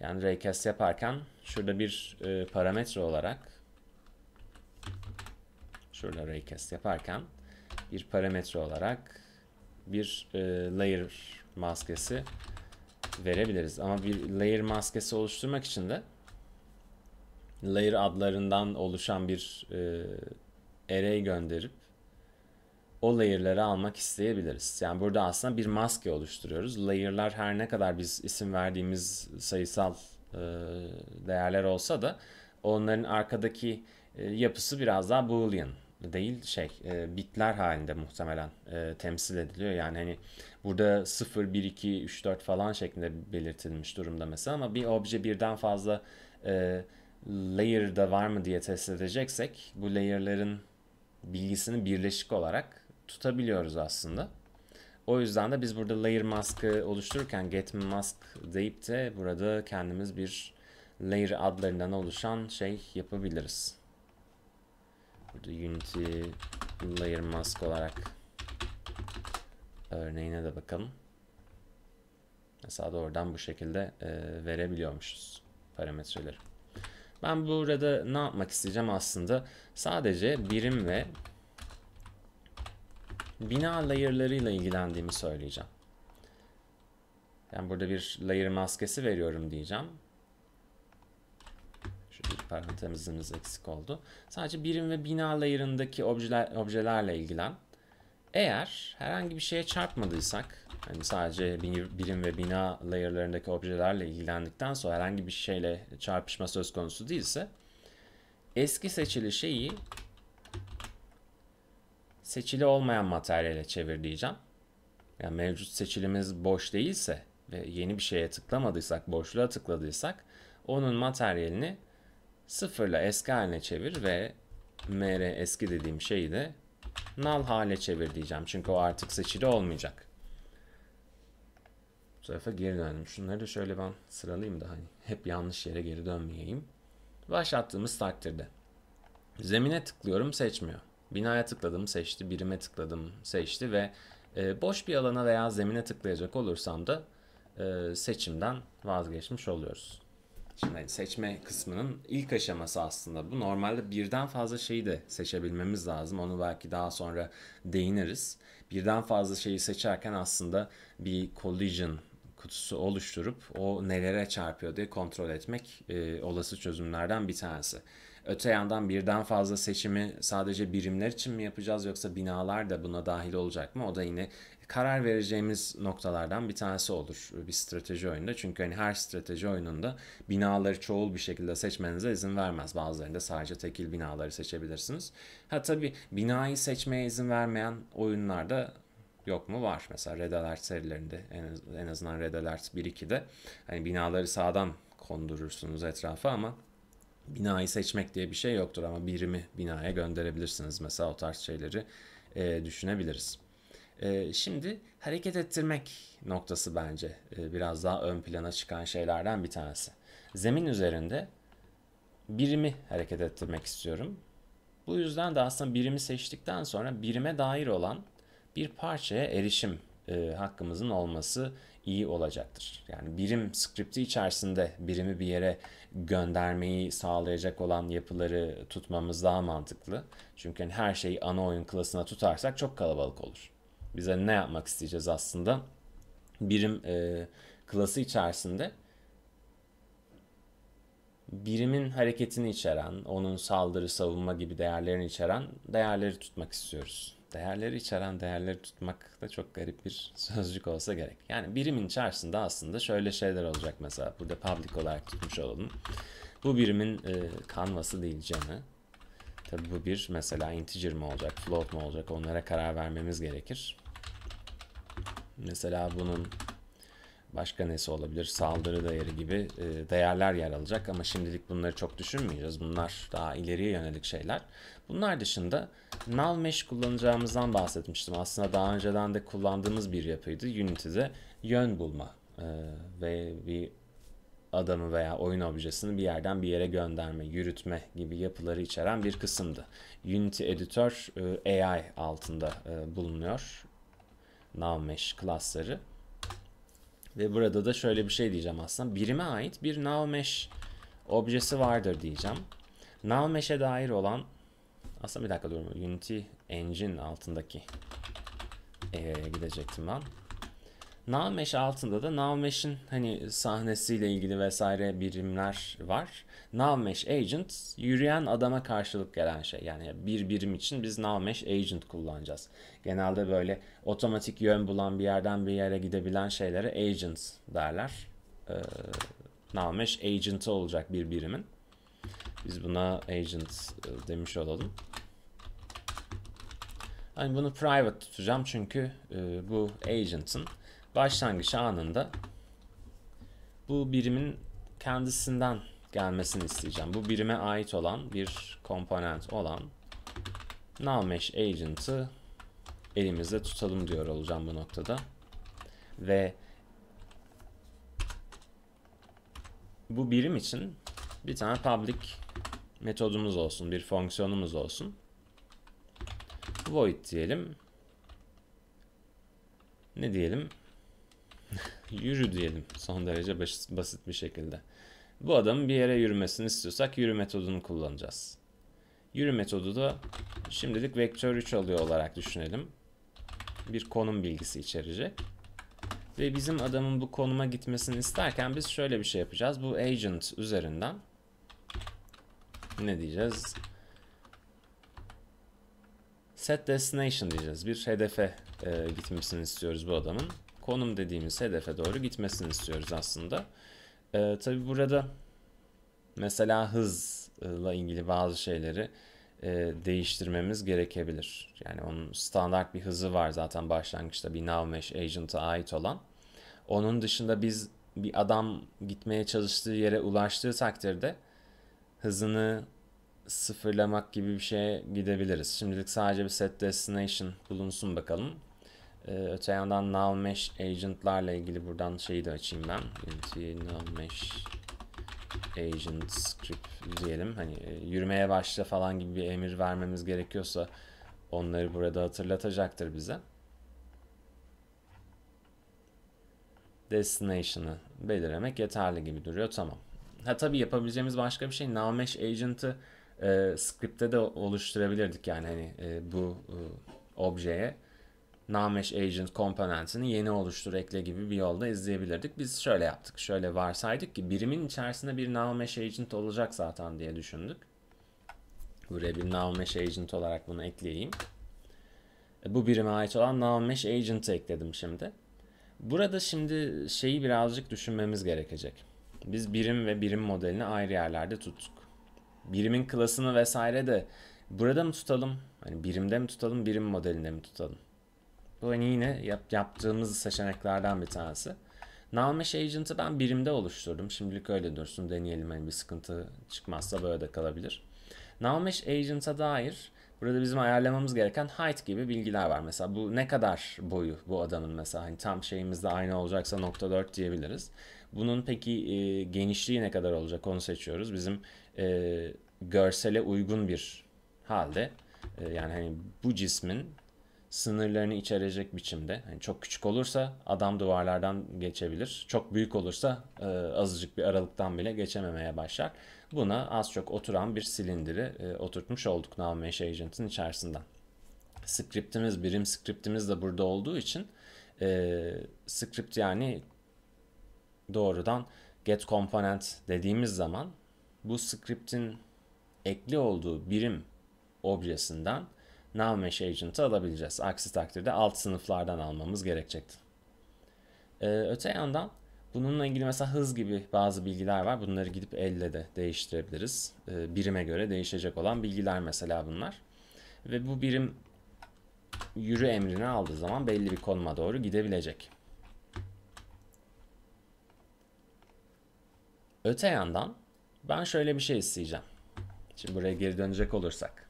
Yani raycast yaparken şurada bir e, parametre olarak şurada raycast yaparken bir parametre olarak bir e, layer maskesi verebiliriz. Ama bir layer maskesi oluşturmak için de layer adlarından oluşan bir e, array gönderip o layer'ları almak isteyebiliriz. Yani burada aslında bir maske oluşturuyoruz. Layer'lar her ne kadar biz isim verdiğimiz sayısal e, değerler olsa da onların arkadaki e, yapısı biraz daha boolean değil şey e, bitler halinde muhtemelen e, temsil ediliyor. Yani hani Burada 0, 1, 2, 3, 4 falan şeklinde belirtilmiş durumda mesela ama bir obje birden fazla e, layer'da var mı diye test edeceksek bu layer'ların bilgisini birleşik olarak tutabiliyoruz aslında. O yüzden de biz burada layer mask'ı oluştururken get mask deyip de burada kendimiz bir layer adlarından oluşan şey yapabiliriz. Burada unity layer mask olarak örneğine de bakalım. Mesela doğrudan bu şekilde e, verebiliyormuşuz parametreleri. Ben burada ne yapmak isteyeceğim aslında? Sadece birim ve bina layer'larıyla ilgilendiğimi söyleyeceğim. Yani burada bir layer maskesi veriyorum diyeceğim. Şu bir parantezimiz eksik oldu. Sadece birim ve bina layer'ındaki objeler, objelerle ilgilen. Eğer herhangi bir şeye çarpmadıysak hani sadece birim ve bina layer'larındaki objelerle ilgilendikten sonra herhangi bir şeyle çarpışma söz konusu değilse eski seçili şeyi seçili olmayan materyale çevir diyeceğim. Yani mevcut seçilimiz boş değilse ve yeni bir şeye tıklamadıysak, boşluğa tıkladıysak onun materyalini sıfırla eski haline çevir ve mr eski dediğim şeyi de null hale çevir diyeceğim. Çünkü o artık seçili olmayacak. Bu tarafa geri döndüm. Şunları da şöyle ben sıralayayım da hani hep yanlış yere geri dönmeyeyim. Başlattığımız takdirde. Zemine tıklıyorum seçmiyor. Binaya tıkladım seçti, birime tıkladım seçti ve e, boş bir alana veya zemine tıklayacak olursam da e, seçimden vazgeçmiş oluyoruz. Şimdi hani seçme kısmının ilk aşaması aslında bu. Normalde birden fazla şeyi de seçebilmemiz lazım. Onu belki daha sonra değiniriz. Birden fazla şeyi seçerken aslında bir collision kutusu oluşturup o nelere çarpıyor diye kontrol etmek e, olası çözümlerden bir tanesi. Öte yandan birden fazla seçimi sadece birimler için mi yapacağız yoksa binalar da buna dahil olacak mı? O da yine karar vereceğimiz noktalardan bir tanesi olur bir strateji oyununda. Çünkü hani her strateji oyununda binaları çoğul bir şekilde seçmenize izin vermez. Bazılarında sadece tekil binaları seçebilirsiniz. Ha tabii binayı seçmeye izin vermeyen oyunlarda yok mu? Var. Mesela Red Alert serilerinde en, az, en azından Red Alert 1-2'de hani binaları sağdan kondurursunuz etrafa ama binayı seçmek diye bir şey yoktur ama birimi binaya gönderebilirsiniz. Mesela o tarz şeyleri e, düşünebiliriz. E, şimdi hareket ettirmek noktası bence e, biraz daha ön plana çıkan şeylerden bir tanesi. Zemin üzerinde birimi hareket ettirmek istiyorum. Bu yüzden de aslında birimi seçtikten sonra birime dair olan bir parçaya erişim e, hakkımızın olması iyi olacaktır. Yani birim skripti içerisinde birimi bir yere göndermeyi sağlayacak olan yapıları tutmamız daha mantıklı. Çünkü hani her şeyi ana oyun klasına tutarsak çok kalabalık olur. Bize ne yapmak isteyeceğiz aslında? Birim e, klası içerisinde birimin hareketini içeren, onun saldırı, savunma gibi değerlerini içeren değerleri tutmak istiyoruz. Değerleri içeren değerleri tutmak da çok garip bir sözcük olsa gerek. Yani birimin içerisinde aslında şöyle şeyler olacak mesela. Burada public olarak tutmuş olalım. Bu birimin e, kanvası değil canı. Tabi bu bir mesela integer mi olacak, float mu olacak onlara karar vermemiz gerekir. Mesela bunun başka nesi olabilir? Saldırı değeri gibi e, değerler yer alacak ama şimdilik bunları çok düşünmeyeceğiz. Bunlar daha ileriye yönelik şeyler. Bunlar dışında null mesh kullanacağımızdan bahsetmiştim. Aslında daha önceden de kullandığımız bir yapıydı. Unity'de yön bulma e, ve bir adamı veya oyun objesini bir yerden bir yere gönderme, yürütme gibi yapıları içeren bir kısımdı. Unity Editor e, AI altında e, bulunuyor. Navmesh klasları. Ve burada da şöyle bir şey diyeceğim aslında. Birime ait bir Navmesh objesi vardır diyeceğim. Navmesh'e dair olan aslında bir dakika durun. Unity Engine altındaki AI'ya gidecektim ben. Naameş altında da Naameş'in hani sahnesiyle ilgili vesaire birimler var. Naameş Agent yürüyen adama karşılık gelen şey. Yani bir birim için biz Naameş Agent kullanacağız. Genelde böyle otomatik yön bulan bir yerden bir yere gidebilen şeylere Agent derler. Ee, Naameş Agent'ı olacak bir birimin. Biz buna Agent e, demiş olalım. Hani bunu private tutacağım çünkü e, bu agent'ın başlangıç anında bu birimin kendisinden gelmesini isteyeceğim. Bu birime ait olan bir komponent olan nowMesh agent'ı elimizde tutalım diyor olacağım bu noktada. Ve bu birim için bir tane public metodumuz olsun, bir fonksiyonumuz olsun. Void diyelim. Ne diyelim? yürü diyelim son derece basit bir şekilde. Bu adamın bir yere yürümesini istiyorsak yürü metodunu kullanacağız. Yürü metodu da şimdilik vektör 3 alıyor olarak düşünelim. Bir konum bilgisi içerecek. Ve bizim adamın bu konuma gitmesini isterken biz şöyle bir şey yapacağız. Bu agent üzerinden ne diyeceğiz? Set destination diyeceğiz. Bir hedefe e, gitmesini istiyoruz bu adamın konum dediğimiz hedefe doğru gitmesini istiyoruz aslında. E, tabii burada mesela hızla ilgili bazı şeyleri e, değiştirmemiz gerekebilir. Yani onun standart bir hızı var zaten başlangıçta bir Navmesh Agent'a ait olan. Onun dışında biz bir adam gitmeye çalıştığı yere ulaştığı takdirde hızını sıfırlamak gibi bir şeye gidebiliriz. Şimdilik sadece bir set destination bulunsun bakalım. Ee, öte yandan Now Mesh Agent'larla ilgili buradan şeyi de açayım ben. Now Mesh Agent Script diyelim. Hani e, yürümeye başla falan gibi bir emir vermemiz gerekiyorsa onları burada hatırlatacaktır bize. Destination'ı belirlemek yeterli gibi duruyor. Tamam. Ha tabii yapabileceğimiz başka bir şey Now Mesh Agent'ı e, script'te de oluşturabilirdik yani hani e, bu e, objeye Namesh Agent komponentini yeni oluştur ekle gibi bir yolda izleyebilirdik. Biz şöyle yaptık. Şöyle varsaydık ki birimin içerisinde bir Namesh Agent olacak zaten diye düşündük. Buraya bir Namesh Agent olarak bunu ekleyeyim. E, bu birime ait olan Namesh Agent'ı ekledim şimdi. Burada şimdi şeyi birazcık düşünmemiz gerekecek. Biz birim ve birim modelini ayrı yerlerde tuttuk. Birimin klasını vesaire de burada mı tutalım? Hani birimde mi tutalım, birim modelinde mi tutalım? Bu hani yine yap, yaptığımız seçeneklerden bir tanesi. Nalmesh Agent'ı ben birimde oluşturdum. Şimdilik öyle dursun deneyelim. Hani bir sıkıntı çıkmazsa böyle de kalabilir. Nalmesh Agent'a dair burada bizim ayarlamamız gereken height gibi bilgiler var. Mesela bu ne kadar boyu bu adamın mesela hani tam şeyimizde aynı olacaksa nokta 4 diyebiliriz. Bunun peki e, genişliği ne kadar olacak onu seçiyoruz. Bizim e, görsele uygun bir halde e, yani hani bu cismin sınırlarını içerecek biçimde. Yani çok küçük olursa adam duvarlardan geçebilir. Çok büyük olursa e, azıcık bir aralıktan bile geçememeye başlar. Buna az çok oturan bir silindiri e, oturtmuş olduk Navmesh Agent'in içerisinden. Script'imiz, birim script'imiz de burada olduğu için e, script yani doğrudan get component dediğimiz zaman bu script'in ekli olduğu birim objesinden NavMesh Agent'ı alabileceğiz. Aksi takdirde alt sınıflardan almamız gerekecekti. Ee, öte yandan bununla ilgili mesela hız gibi bazı bilgiler var. Bunları gidip elle de değiştirebiliriz. Ee, birime göre değişecek olan bilgiler mesela bunlar. Ve bu birim yürü emrini aldığı zaman belli bir konuma doğru gidebilecek. Öte yandan ben şöyle bir şey isteyeceğim. Şimdi buraya geri dönecek olursak.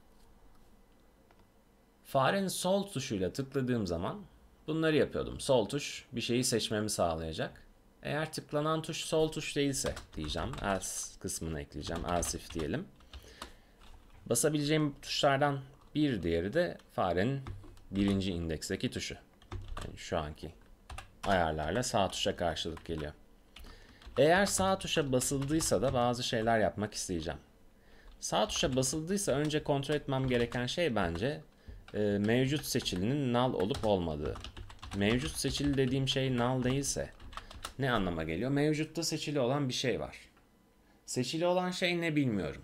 Farenin sol tuşuyla tıkladığım zaman bunları yapıyordum. Sol tuş bir şeyi seçmemi sağlayacak. Eğer tıklanan tuş sol tuş değilse diyeceğim. Else kısmını ekleyeceğim. Else if diyelim. Basabileceğim tuşlardan bir diğeri de farenin birinci indeksteki tuşu. Yani şu anki ayarlarla sağ tuşa karşılık geliyor. Eğer sağ tuşa basıldıysa da bazı şeyler yapmak isteyeceğim. Sağ tuşa basıldıysa önce kontrol etmem gereken şey bence e, mevcut seçilinin null olup olmadığı. Mevcut seçili dediğim şey null değilse ne anlama geliyor? Mevcutta seçili olan bir şey var. Seçili olan şey ne bilmiyorum.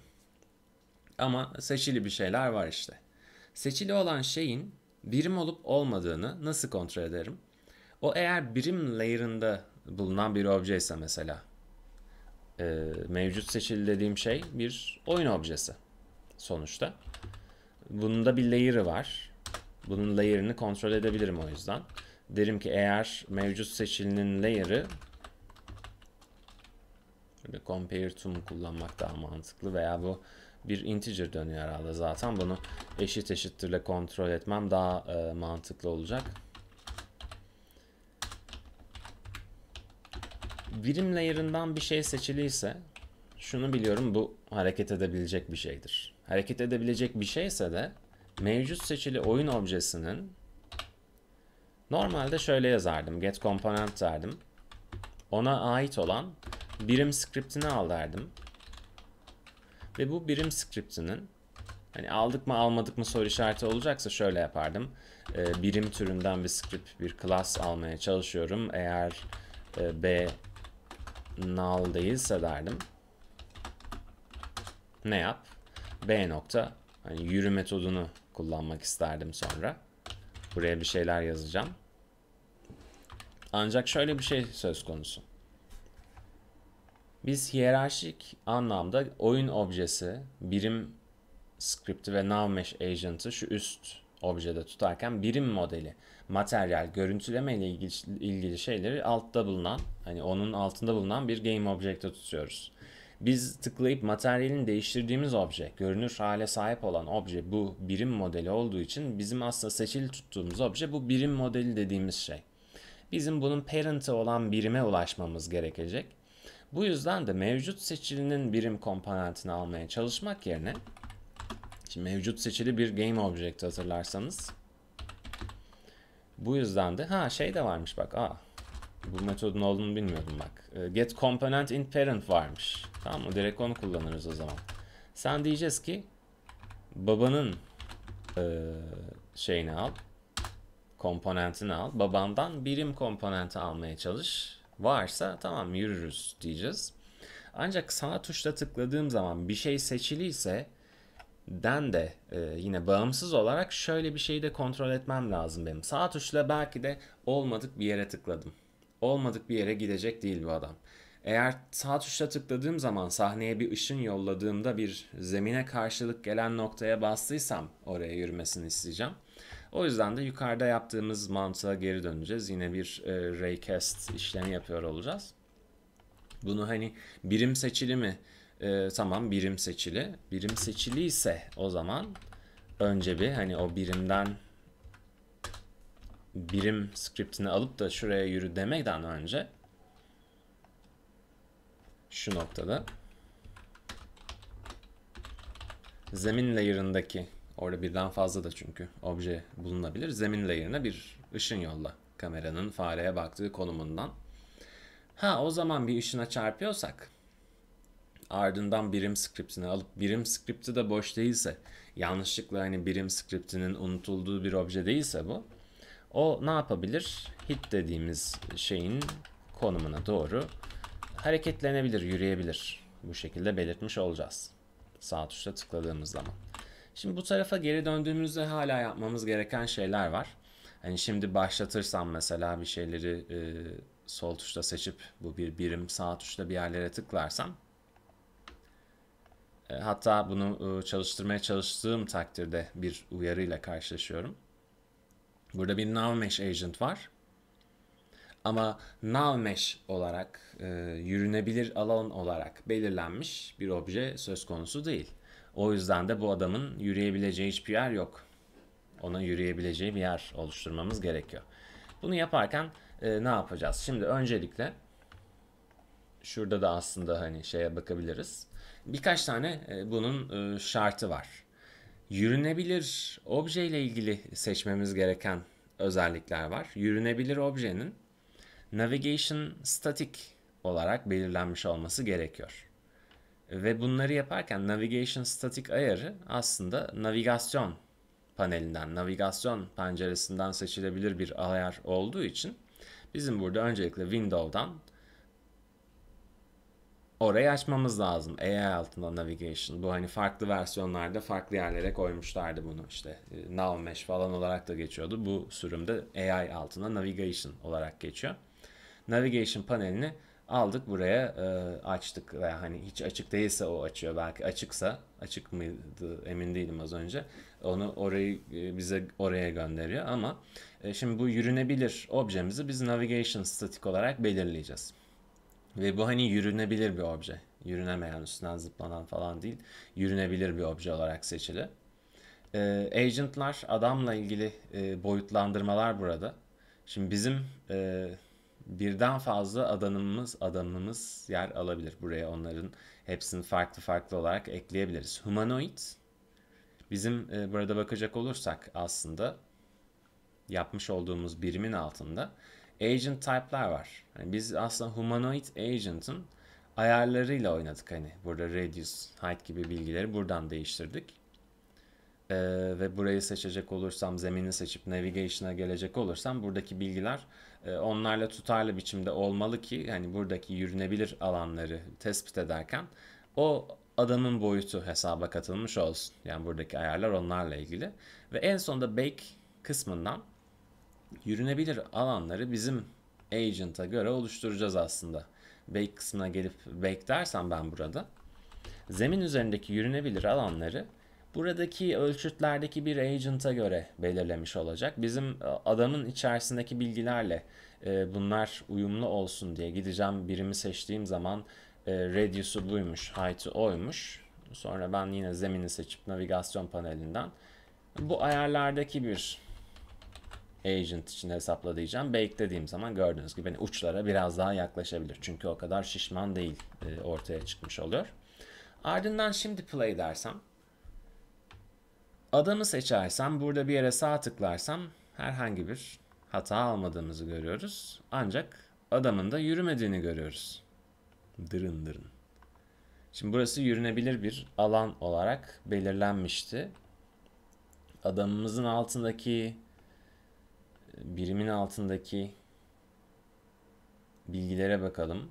Ama seçili bir şeyler var işte. Seçili olan şeyin birim olup olmadığını nasıl kontrol ederim? O eğer birim layer'ında bulunan bir obje ise mesela e, mevcut seçili dediğim şey bir oyun objesi sonuçta. Bunun da bir layer'ı var. Bunun layer'ını kontrol edebilirim o yüzden. Derim ki eğer mevcut seçilinin layer'ı Böyle compare to mu kullanmak daha mantıklı veya bu bir integer dönüyor herhalde zaten. Bunu eşit eşittirle kontrol etmem daha e, mantıklı olacak. Birim layer'ından bir şey seçiliyse şunu biliyorum bu hareket edebilecek bir şeydir hareket edebilecek bir şeyse de mevcut seçili oyun objesinin normalde şöyle yazardım. Get component derdim. Ona ait olan birim scriptini al derdim. Ve bu birim scriptinin hani aldık mı almadık mı soru işareti olacaksa şöyle yapardım. Ee, birim türünden bir script, bir class almaya çalışıyorum. Eğer e, B null değilse derdim. Ne yap? B nokta hani yürü metodunu kullanmak isterdim sonra. Buraya bir şeyler yazacağım. Ancak şöyle bir şey söz konusu. Biz hiyerarşik anlamda oyun objesi, birim script'i ve now mesh agent'ı şu üst objede tutarken birim modeli, materyal, görüntüleme ile ilgili, ilgili şeyleri altta bulunan, hani onun altında bulunan bir game object'e tutuyoruz. Biz tıklayıp materyalini değiştirdiğimiz obje, görünür hale sahip olan obje bu birim modeli olduğu için bizim aslında seçili tuttuğumuz obje bu birim modeli dediğimiz şey. Bizim bunun parent'ı olan birime ulaşmamız gerekecek. Bu yüzden de mevcut seçilinin birim komponentini almaya çalışmak yerine Şimdi mevcut seçili bir game object hatırlarsanız bu yüzden de ha şey de varmış bak. Aa. Bu metodun olduğunu bilmiyordum bak. Ee, get component in parent varmış. Tamam mı? Direkt onu kullanırız o zaman. Sen diyeceğiz ki babanın e, şeyini al. Komponentini al. Babandan birim komponenti almaya çalış. Varsa tamam yürürüz diyeceğiz. Ancak sağ tuşla tıkladığım zaman bir şey seçiliyse den de e, yine bağımsız olarak şöyle bir şeyi de kontrol etmem lazım benim. Sağ tuşla belki de olmadık bir yere tıkladım. Olmadık bir yere gidecek değil bu adam. Eğer sağ tuşla tıkladığım zaman sahneye bir ışın yolladığımda bir zemine karşılık gelen noktaya bastıysam oraya yürümesini isteyeceğim. O yüzden de yukarıda yaptığımız mantığa geri döneceğiz. Yine bir e, raycast işlemi yapıyor olacağız. Bunu hani birim seçili mi? E, tamam birim seçili. Birim seçili ise o zaman önce bir hani o birimden birim skriptini alıp da şuraya yürü demeden önce şu noktada. Zemin layer'ındaki orada birden fazla da çünkü obje bulunabilir. Zemin layer'ına bir ışın yolla kameranın fareye baktığı konumundan. Ha o zaman bir ışına çarpıyorsak ardından birim skriptini alıp birim skripti de boş değilse yanlışlıkla hani birim skriptinin unutulduğu bir obje değilse bu o ne yapabilir? Hit dediğimiz şeyin konumuna doğru hareketlenebilir, yürüyebilir. Bu şekilde belirtmiş olacağız. Sağ tuşla tıkladığımız zaman. Şimdi bu tarafa geri döndüğümüzde hala yapmamız gereken şeyler var. Hani şimdi başlatırsam mesela bir şeyleri e, sol tuşla seçip bu bir birim sağ tuşla bir yerlere tıklarsam e, hatta bunu e, çalıştırmaya çalıştığım takdirde bir uyarıyla karşılaşıyorum. Burada bir Now Mesh Agent var. Ama Now Mesh olarak e, yürünebilir alan olarak belirlenmiş bir obje söz konusu değil. O yüzden de bu adamın yürüyebileceği hiçbir yer yok. Ona yürüyebileceği bir yer oluşturmamız gerekiyor. Bunu yaparken e, ne yapacağız? Şimdi öncelikle şurada da aslında hani şeye bakabiliriz. Birkaç tane e, bunun e, şartı var. Yürünebilir obje ile ilgili seçmemiz gereken özellikler var. Yürünebilir objenin navigation static olarak belirlenmiş olması gerekiyor. Ve bunları yaparken Navigation Static ayarı aslında navigasyon panelinden, navigasyon penceresinden seçilebilir bir ayar olduğu için bizim burada öncelikle Window'dan orayı açmamız lazım. AI altında navigation. Bu hani farklı versiyonlarda farklı yerlere koymuşlardı bunu işte. E, Now Mesh falan olarak da geçiyordu. Bu sürümde AI altında navigation olarak geçiyor. Navigation panelini aldık buraya e, açtık ve hani hiç açık değilse o açıyor belki açıksa açık mıydı emin değilim az önce onu orayı e, bize oraya gönderiyor ama e, şimdi bu yürünebilir objemizi biz navigation statik olarak belirleyeceğiz ve bu hani yürünebilir bir obje yürünemeyen üstünden zıplanan falan değil yürünebilir bir obje olarak seçili e, agentlar adamla ilgili e, boyutlandırmalar burada şimdi bizim e, birden fazla adanımız adanımız yer alabilir. Buraya onların hepsini farklı farklı olarak ekleyebiliriz. Humanoid bizim e, burada bakacak olursak aslında yapmış olduğumuz birimin altında agent type'lar var. Yani biz aslında humanoid agent'ın ayarlarıyla oynadık hani. Burada radius, height gibi bilgileri buradan değiştirdik. Ee, ve burayı seçecek olursam, zemini seçip navigation'a gelecek olursam buradaki bilgiler ee, onlarla tutarlı biçimde olmalı ki hani buradaki yürünebilir alanları tespit ederken o adamın boyutu hesaba katılmış olsun. Yani buradaki ayarlar onlarla ilgili. Ve en sonunda bake kısmından yürünebilir alanları bizim agent'a göre oluşturacağız aslında. Bake kısmına gelip bake dersem ben burada zemin üzerindeki yürünebilir alanları buradaki ölçütlerdeki bir agent'a göre belirlemiş olacak. Bizim e, adamın içerisindeki bilgilerle e, bunlar uyumlu olsun diye gideceğim birimi seçtiğim zaman e, radius'u buymuş, height'ı oymuş. Sonra ben yine zemini seçip navigasyon panelinden bu ayarlardaki bir agent için hesapla diyeceğim. Bake dediğim zaman gördüğünüz gibi hani uçlara biraz daha yaklaşabilir. Çünkü o kadar şişman değil ortaya çıkmış oluyor. Ardından şimdi play dersem Adamı seçersem burada bir yere sağ tıklarsam herhangi bir hata almadığımızı görüyoruz. Ancak adamın da yürümediğini görüyoruz. Dırın dırın. Şimdi burası yürünebilir bir alan olarak belirlenmişti. Adamımızın altındaki birimin altındaki bilgilere bakalım.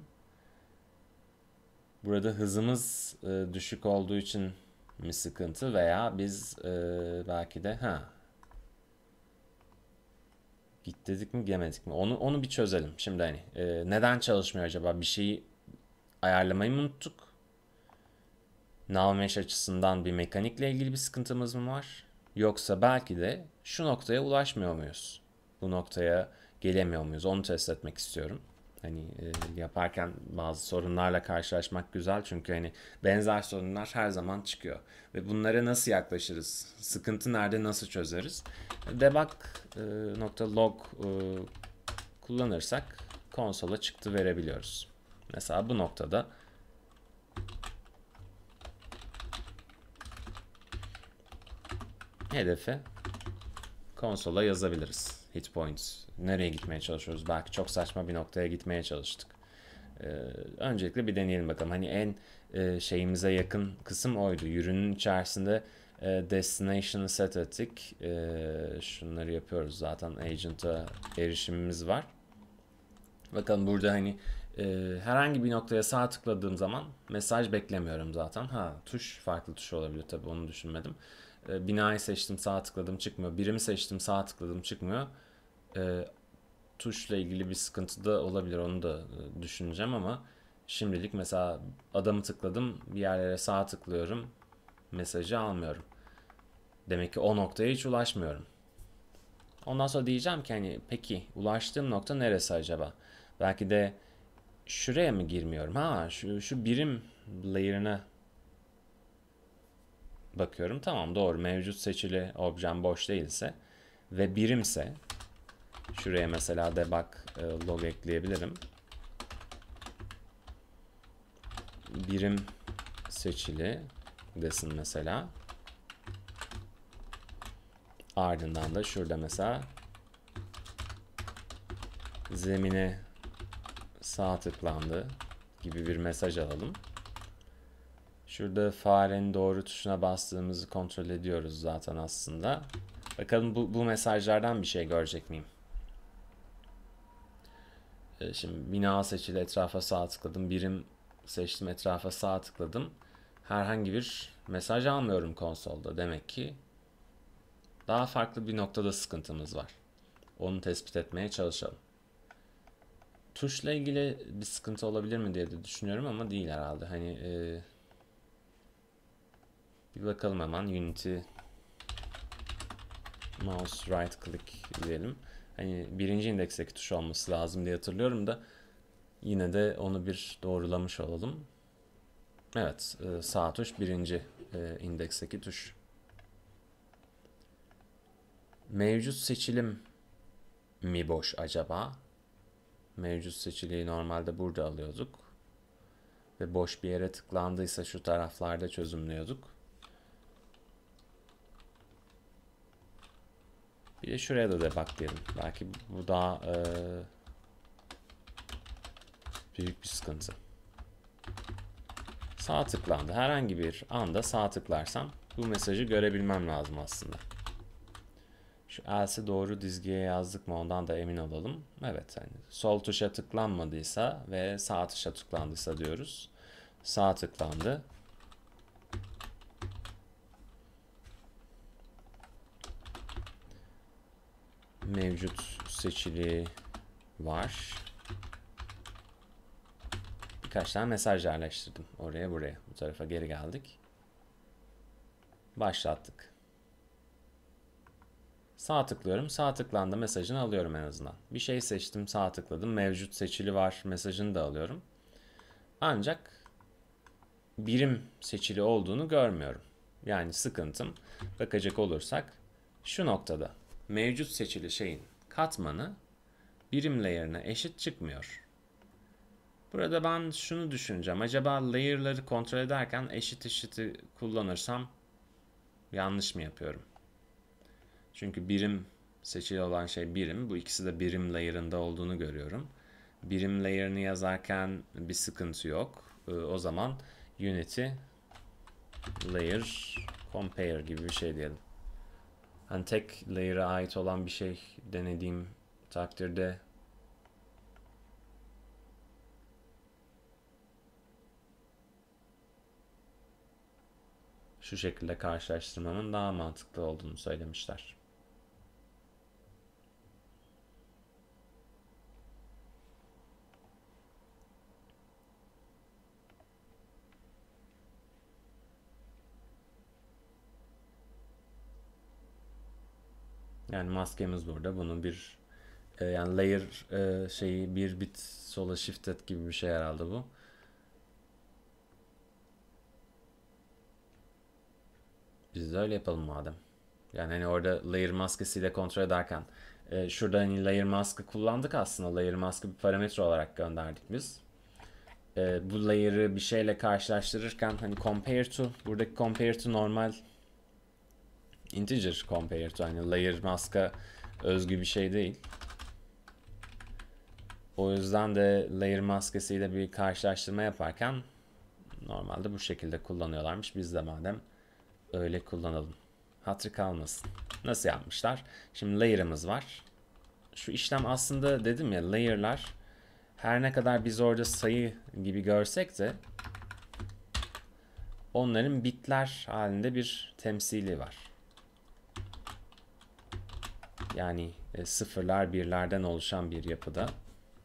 Burada hızımız e, düşük olduğu için mi sıkıntı veya biz e, belki de ha git dedik mi gelmedik mi onu onu bir çözelim şimdi hani e, neden çalışmıyor acaba bir şeyi ayarlamayı mı unuttuk Navmesh açısından bir mekanikle ilgili bir sıkıntımız mı var yoksa belki de şu noktaya ulaşmıyor muyuz bu noktaya gelemiyor muyuz onu test etmek istiyorum hani e, yaparken bazı sorunlarla karşılaşmak güzel çünkü hani benzer sorunlar her zaman çıkıyor ve bunlara nasıl yaklaşırız sıkıntı nerede nasıl çözeriz debug.log e, e, kullanırsak konsola çıktı verebiliyoruz mesela bu noktada hedefe konsola yazabiliriz. Hit points. Nereye gitmeye çalışıyoruz? Belki çok saçma bir noktaya gitmeye çalıştık. Ee, öncelikle bir deneyelim bakalım. Hani en e, şeyimize yakın kısım oydu. Ürünün içerisinde e, destination'ı set ettik. E, şunları yapıyoruz zaten. Agent'a erişimimiz var. Bakın burada hani e, herhangi bir noktaya sağ tıkladığım zaman mesaj beklemiyorum zaten. Ha tuş farklı tuş olabilir tabii onu düşünmedim. E, binayı seçtim sağ tıkladım çıkmıyor. Birimi seçtim sağ tıkladım çıkmıyor. E, tuşla ilgili bir sıkıntı da olabilir onu da e, düşüneceğim ama şimdilik mesela adamı tıkladım bir yerlere sağ tıklıyorum mesajı almıyorum. Demek ki o noktaya hiç ulaşmıyorum. Ondan sonra diyeceğim ki hani peki ulaştığım nokta neresi acaba? Belki de şuraya mı girmiyorum? Ha şu, şu birim layer'ına bakıyorum. Tamam doğru mevcut seçili objem boş değilse ve birimse şuraya mesela debug e, log ekleyebilirim. Birim seçili desin mesela. Ardından da şurada mesela zemine sağ tıklandı gibi bir mesaj alalım. Şurada farenin doğru tuşuna bastığımızı kontrol ediyoruz zaten aslında. Bakalım bu, bu mesajlardan bir şey görecek miyim? Ee, şimdi bina seçili etrafa sağ tıkladım. Birim seçtim etrafa sağ tıkladım. Herhangi bir mesaj almıyorum konsolda. Demek ki daha farklı bir noktada sıkıntımız var. Onu tespit etmeye çalışalım. Tuşla ilgili bir sıkıntı olabilir mi diye de düşünüyorum ama değil herhalde. Hani... E bir bakalım hemen Unity mouse right click diyelim. Hani birinci indeksteki tuş olması lazım diye hatırlıyorum da yine de onu bir doğrulamış olalım. Evet e, sağ tuş birinci e, indeksteki tuş. Mevcut seçilim mi boş acaba? Mevcut seçiliği normalde burada alıyorduk. Ve boş bir yere tıklandıysa şu taraflarda çözümlüyorduk. Bir de şuraya da debug diyelim. Belki bu daha e, büyük bir sıkıntı. Sağ tıklandı. Herhangi bir anda sağ tıklarsam bu mesajı görebilmem lazım aslında. Şu else doğru dizgiye yazdık mı ondan da emin olalım. Evet yani sol tuşa tıklanmadıysa ve sağ tuşa tıklandıysa diyoruz. Sağ tıklandı. mevcut seçili var. Birkaç tane mesaj yerleştirdim. Oraya buraya. Bu tarafa geri geldik. Başlattık. Sağ tıklıyorum. Sağ tıklandı mesajını alıyorum en azından. Bir şey seçtim. Sağ tıkladım. Mevcut seçili var. Mesajını da alıyorum. Ancak birim seçili olduğunu görmüyorum. Yani sıkıntım bakacak olursak şu noktada mevcut seçili şeyin katmanı birim layer'ına eşit çıkmıyor. Burada ben şunu düşüneceğim. Acaba layer'ları kontrol ederken eşit eşiti kullanırsam yanlış mı yapıyorum? Çünkü birim seçili olan şey birim. Bu ikisi de birim layer'ında olduğunu görüyorum. Birim layer'ını yazarken bir sıkıntı yok. Ee, o zaman unity layer compare gibi bir şey diyelim hani tek layer'a ait olan bir şey denediğim takdirde şu şekilde karşılaştırmamın daha mantıklı olduğunu söylemişler. Yani maskemiz burada. bunun bir e, yani layer e, şeyi bir bit sola shift et gibi bir şey herhalde bu. Biz de öyle yapalım madem. Yani hani orada layer maskesiyle kontrol ederken e, şurada hani layer maskı kullandık aslında. Layer maskı bir parametre olarak gönderdik biz. E, bu layer'ı bir şeyle karşılaştırırken hani compare to buradaki compare to normal integer compare to hani layer mask'a özgü bir şey değil. O yüzden de layer maskesiyle bir karşılaştırma yaparken normalde bu şekilde kullanıyorlarmış. Biz de madem öyle kullanalım. Hatır kalmasın. Nasıl yapmışlar? Şimdi layer'ımız var. Şu işlem aslında dedim ya layer'lar her ne kadar biz orada sayı gibi görsek de onların bitler halinde bir temsili var yani e, sıfırlar birlerden oluşan bir yapıda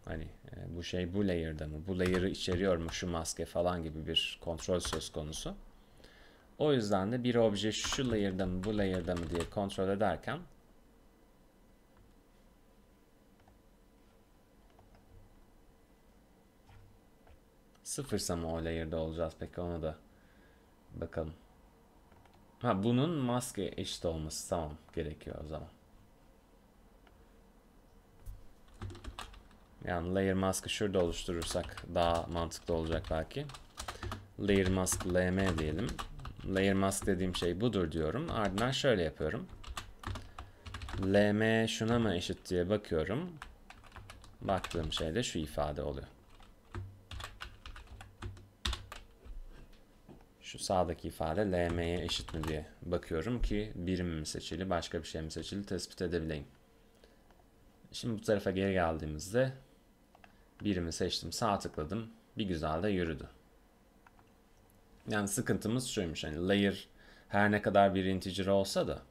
hani e, bu şey bu layer'da mı bu layer'ı içeriyor mu şu maske falan gibi bir kontrol söz konusu. O yüzden de bir obje şu layer'da mı bu layer'da mı diye kontrol ederken sıfırsa mı o layer'da olacağız peki onu da bakalım. Ha bunun maske eşit olması tamam gerekiyor o zaman. Yani layer mask'ı şurada oluşturursak daha mantıklı olacak belki. Layer mask lm diyelim. Layer mask dediğim şey budur diyorum. Ardından şöyle yapıyorum. lm şuna mı eşit diye bakıyorum. Baktığım şeyde şu ifade oluyor. şu sağdaki ifade LM'ye eşit mi diye bakıyorum ki birim mi seçili başka bir şey mi seçili tespit edebileyim. Şimdi bu tarafa geri geldiğimizde birimi seçtim sağ tıkladım bir güzel de yürüdü. Yani sıkıntımız şuymuş hani layer her ne kadar bir integer olsa da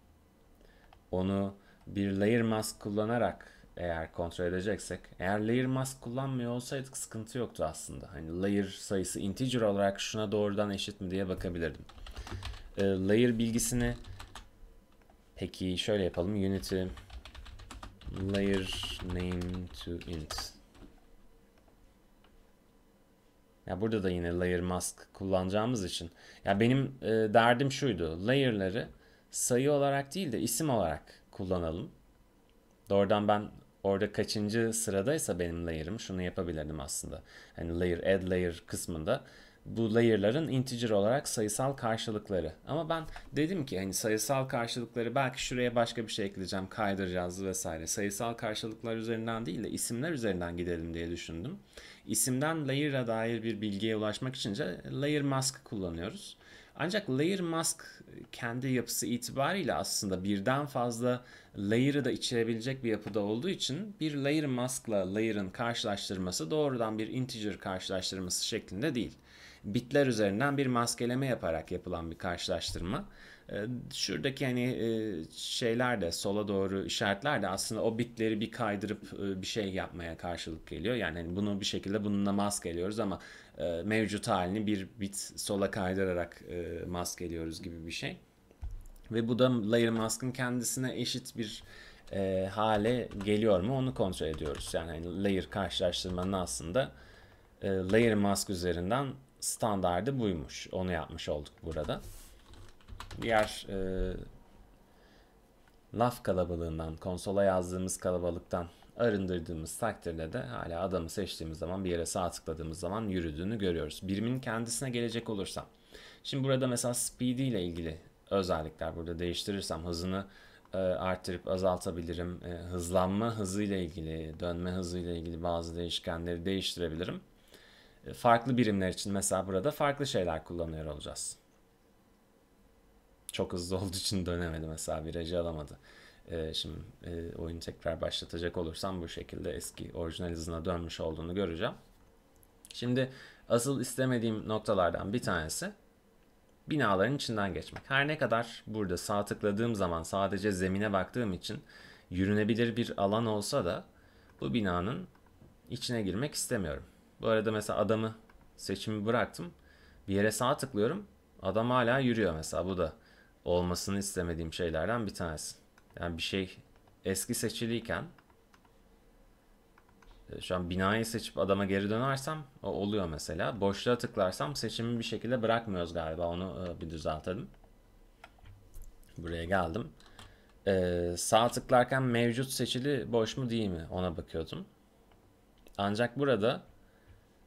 onu bir layer mask kullanarak eğer kontrol edeceksek eğer layer mask kullanmıyor olsaydık sıkıntı yoktu aslında. Hani layer sayısı integer olarak şuna doğrudan eşit mi diye bakabilirdim. E, layer bilgisini peki şöyle yapalım unity layer name to int Ya burada da yine layer mask kullanacağımız için. Ya benim e, derdim şuydu. Layer'ları sayı olarak değil de isim olarak kullanalım. Doğrudan ben orada kaçıncı sıradaysa benim layer'ım şunu yapabilirdim aslında. Hani layer add layer kısmında bu layer'ların integer olarak sayısal karşılıkları. Ama ben dedim ki hani sayısal karşılıkları belki şuraya başka bir şey ekleyeceğim, kaydıracağız vesaire. Sayısal karşılıklar üzerinden değil de isimler üzerinden gidelim diye düşündüm. İsimden layer'a dair bir bilgiye ulaşmak için de layer mask kullanıyoruz. Ancak layer mask kendi yapısı itibariyle aslında birden fazla layer'ı da içerebilecek bir yapıda olduğu için bir layer maskla layer'ın karşılaştırması doğrudan bir integer karşılaştırması şeklinde değil bitler üzerinden bir maskeleme yaparak yapılan bir karşılaştırma. Ee, şuradaki hani e, şeyler de sola doğru işaretler de aslında o bitleri bir kaydırıp e, bir şey yapmaya karşılık geliyor. Yani hani, bunu bir şekilde bununla maskeliyoruz ama e, mevcut halini bir bit sola kaydırarak maskeliyoruz gibi bir şey. Ve bu da layer mask'ın kendisine eşit bir e, hale geliyor mu onu kontrol ediyoruz. Yani hani, layer karşılaştırmanın aslında e, layer mask üzerinden standardı buymuş. Onu yapmış olduk burada. Diğer e, laf kalabalığından, konsola yazdığımız kalabalıktan arındırdığımız takdirde de hala adamı seçtiğimiz zaman bir yere sağ tıkladığımız zaman yürüdüğünü görüyoruz. Birimin kendisine gelecek olursam. Şimdi burada mesela speed ile ilgili özellikler burada değiştirirsem hızını e, arttırıp azaltabilirim. E, hızlanma hızıyla ilgili, dönme hızıyla ilgili bazı değişkenleri değiştirebilirim. E, farklı birimler için mesela burada farklı şeyler kullanıyor olacağız. Çok hızlı olduğu için dönemedi mesela virajı alamadı. Ee, şimdi e, oyunu tekrar başlatacak olursam bu şekilde eski orijinal hızına dönmüş olduğunu göreceğim. Şimdi asıl istemediğim noktalardan bir tanesi binaların içinden geçmek. Her ne kadar burada sağ tıkladığım zaman sadece zemine baktığım için yürünebilir bir alan olsa da bu binanın içine girmek istemiyorum. Bu arada mesela adamı seçimi bıraktım. Bir yere sağ tıklıyorum. Adam hala yürüyor mesela. Bu da olmasını istemediğim şeylerden bir tanesi. Yani bir şey eski seçiliyken e, şu an binayı seçip adama geri dönersem o oluyor mesela. Boşluğa tıklarsam seçimi bir şekilde bırakmıyoruz galiba. Onu e, bir düzeltelim. Buraya geldim. Ee, sağ tıklarken mevcut seçili boş mu değil mi ona bakıyordum. Ancak burada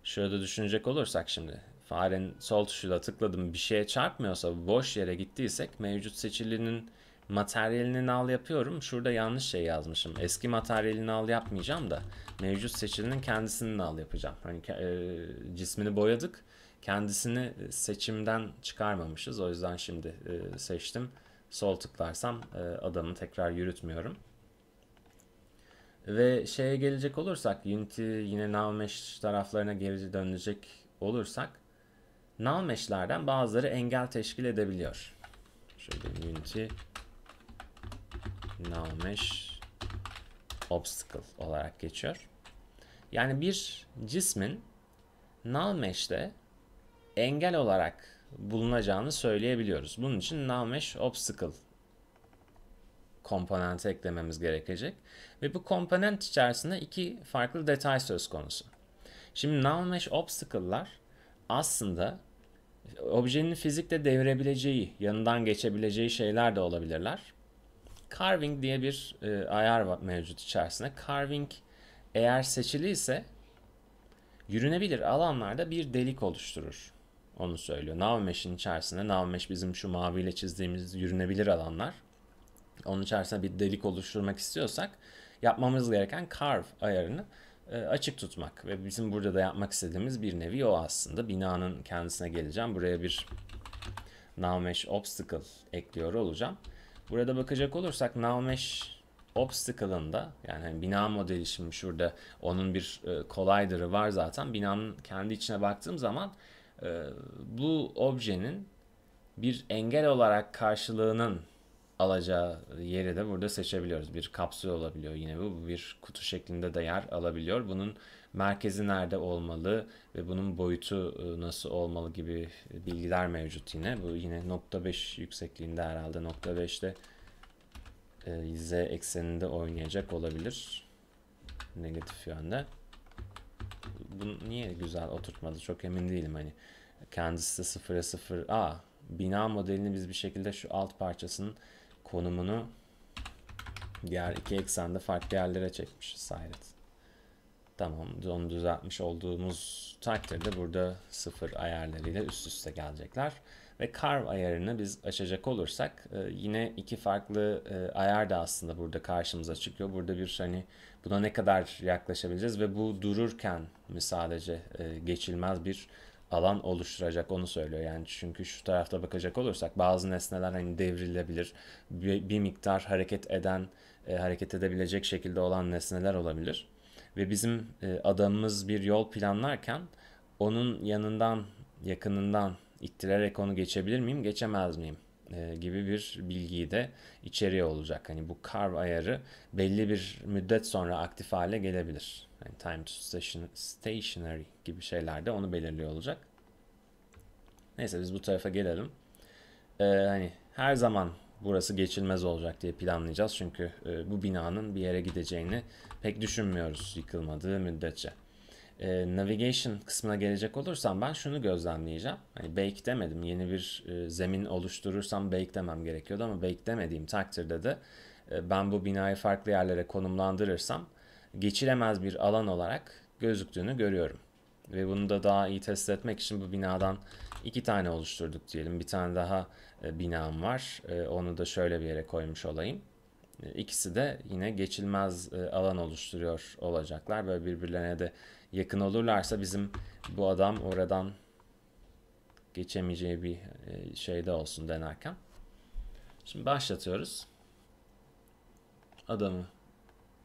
şöyle düşünecek olursak şimdi farenin sol tuşuyla tıkladım bir şeye çarpmıyorsa boş yere gittiysek mevcut seçilinin materyalini al yapıyorum. Şurada yanlış şey yazmışım. Eski materyalini al yapmayacağım da mevcut seçilinin kendisini al yapacağım. Hani e, cismini boyadık. Kendisini seçimden çıkarmamışız. O yüzden şimdi e, seçtim. Sol tıklarsam e, adamı tekrar yürütmüyorum. Ve şeye gelecek olursak Unity yine Navmesh taraflarına geri dönecek olursak Navmesh'lerden bazıları engel teşkil edebiliyor. Şöyle Unity Navmesh Obstacle olarak geçiyor. Yani bir cismin Navmesh'te engel olarak bulunacağını söyleyebiliyoruz. Bunun için Navmesh Obstacle komponente eklememiz gerekecek. Ve bu komponent içerisinde iki farklı detay söz konusu. Şimdi null mesh obstacle'lar aslında objenin fizikte devirebileceği, yanından geçebileceği şeyler de olabilirler. Carving diye bir e, ayar mevcut içerisinde. Carving eğer seçili ise yürünebilir alanlarda bir delik oluşturur. Onu söylüyor. Navmeş'in içerisinde, Navmeş bizim şu maviyle çizdiğimiz yürünebilir alanlar onun içerisinde bir delik oluşturmak istiyorsak yapmamız gereken carve ayarını e, açık tutmak ve bizim burada da yapmak istediğimiz bir nevi o aslında binanın kendisine geleceğim buraya bir navmesh obstacle ekliyor olacağım burada bakacak olursak navmesh obstacle'ın da yani hani bina modeli şimdi şurada onun bir e, collider'ı var zaten binanın kendi içine baktığım zaman e, bu objenin bir engel olarak karşılığının alacağı yeri de burada seçebiliyoruz. Bir kapsül olabiliyor yine bu. Bir kutu şeklinde de yer alabiliyor. Bunun merkezi nerede olmalı ve bunun boyutu e, nasıl olmalı gibi bilgiler mevcut yine. Bu yine nokta 5 yüksekliğinde herhalde nokta 5'te e, z ekseninde oynayacak olabilir. Negatif yönde. Bunu niye güzel oturtmadı çok emin değilim hani. Kendisi de 0'a 0. Aa bina modelini biz bir şekilde şu alt parçasının konumunu diğer iki eksende farklı yerlere çekmiş hayret. Tamam onu düzeltmiş olduğumuz takdirde burada sıfır ayarlarıyla üst üste gelecekler. Ve carve ayarını biz açacak olursak e, yine iki farklı e, ayar da aslında burada karşımıza çıkıyor. Burada bir hani buna ne kadar yaklaşabileceğiz ve bu dururken mi sadece e, geçilmez bir alan oluşturacak onu söylüyor. Yani çünkü şu tarafta bakacak olursak bazı nesneler hani devrilebilir, bir, bir miktar hareket eden, e, hareket edebilecek şekilde olan nesneler olabilir. Ve bizim e, adamımız bir yol planlarken onun yanından, yakınından ittirerek onu geçebilir miyim, geçemez miyim? E, gibi bir bilgiyi de içeriye olacak. Hani bu carve ayarı belli bir müddet sonra aktif hale gelebilir. Yani time to station, stationary gibi şeylerde onu belirliyor olacak. Neyse biz bu tarafa gelelim. Ee, hani her zaman burası geçilmez olacak diye planlayacağız. Çünkü e, bu binanın bir yere gideceğini pek düşünmüyoruz yıkılmadığı müddetçe e, navigation kısmına gelecek olursam ben şunu gözlemleyeceğim. Hani bake demedim. Yeni bir e, zemin oluşturursam bake demem gerekiyordu ama bake demediğim takdirde de e, ben bu binayı farklı yerlere konumlandırırsam geçilemez bir alan olarak gözüktüğünü görüyorum. Ve bunu da daha iyi test etmek için bu binadan iki tane oluşturduk diyelim. Bir tane daha e, binam var. E, onu da şöyle bir yere koymuş olayım. E, ikisi de yine geçilmez e, alan oluşturuyor olacaklar. Böyle birbirlerine de yakın olurlarsa bizim bu adam oradan geçemeyeceği bir e, şeyde olsun denerken. Şimdi başlatıyoruz. Adamı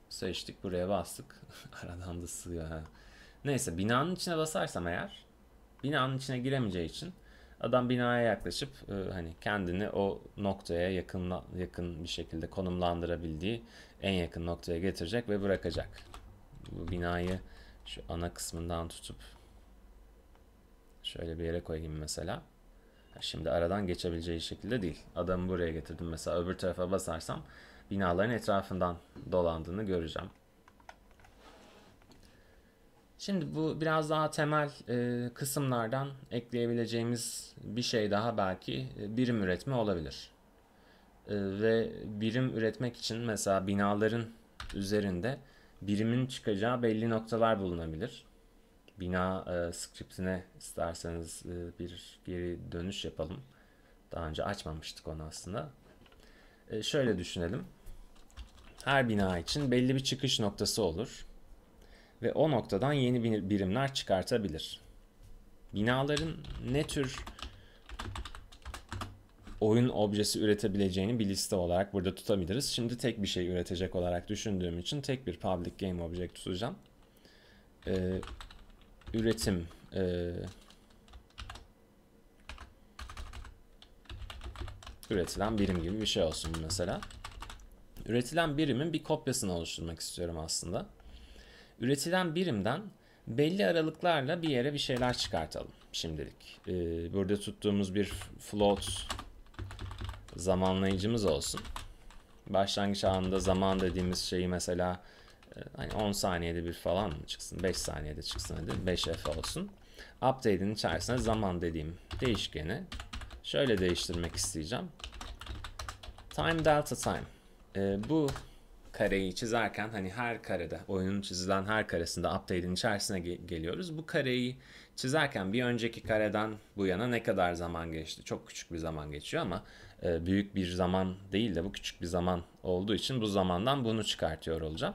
seçtik. Buraya bastık. Aradan da sığıyor. Ha. Neyse binanın içine basarsam eğer binanın içine giremeyeceği için adam binaya yaklaşıp e, hani kendini o noktaya yakın yakın bir şekilde konumlandırabildiği en yakın noktaya getirecek ve bırakacak. Bu binayı şu ana kısmından tutup şöyle bir yere koyayım mesela. Şimdi aradan geçebileceği şekilde değil. Adamı buraya getirdim. Mesela öbür tarafa basarsam binaların etrafından dolandığını göreceğim. Şimdi bu biraz daha temel e, kısımlardan ekleyebileceğimiz bir şey daha belki e, birim üretme olabilir. E, ve birim üretmek için mesela binaların üzerinde birimin çıkacağı belli noktalar bulunabilir. Bina e, scriptine isterseniz e, bir geri dönüş yapalım. Daha önce açmamıştık onu aslında. E, şöyle düşünelim. Her bina için belli bir çıkış noktası olur ve o noktadan yeni birimler çıkartabilir. Binaların ne tür oyun objesi üretebileceğini bir liste olarak burada tutabiliriz. Şimdi tek bir şey üretecek olarak düşündüğüm için tek bir public game object tutacağım. Ee, üretim e, üretilen birim gibi bir şey olsun mesela. Üretilen birimin bir kopyasını oluşturmak istiyorum aslında. Üretilen birimden belli aralıklarla bir yere bir şeyler çıkartalım şimdilik. Ee, burada tuttuğumuz bir float zamanlayıcımız olsun. Başlangıç anında zaman dediğimiz şeyi mesela e, hani 10 saniyede bir falan mı çıksın? 5 saniyede çıksın hadi. 5F olsun. Update'in içerisinde zaman dediğim değişkeni şöyle değiştirmek isteyeceğim. Time delta time. Ee, bu kareyi çizerken hani her karede oyunun çizilen her karesinde update'in içerisine ge- geliyoruz. Bu kareyi çizerken bir önceki kareden bu yana ne kadar zaman geçti? Çok küçük bir zaman geçiyor ama e, büyük bir zaman değil de bu küçük bir zaman olduğu için bu zamandan bunu çıkartıyor olacağım.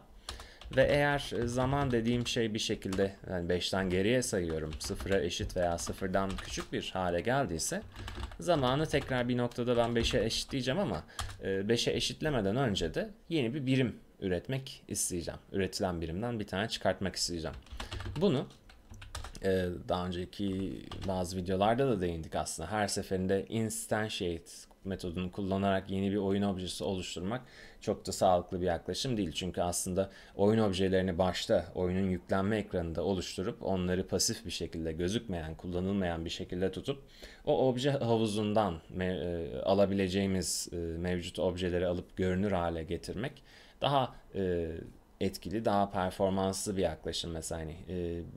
Ve eğer e, zaman dediğim şey bir şekilde yani 5'ten geriye sayıyorum sıfıra eşit veya sıfırdan küçük bir hale geldiyse zamanı tekrar bir noktada ben 5'e eşitleyeceğim ama 5'e eşitlemeden önce de yeni bir birim üretmek isteyeceğim. Üretilen birimden bir tane çıkartmak isteyeceğim. Bunu e, daha önceki bazı videolarda da değindik aslında. Her seferinde instantiate metodunu kullanarak yeni bir oyun objesi oluşturmak çok da sağlıklı bir yaklaşım değil. Çünkü aslında oyun objelerini başta oyunun yüklenme ekranında oluşturup onları pasif bir şekilde gözükmeyen, kullanılmayan bir şekilde tutup o obje havuzundan me- e, alabileceğimiz e, mevcut objeleri alıp görünür hale getirmek daha e, etkili, daha performanslı bir yaklaşım mesela hani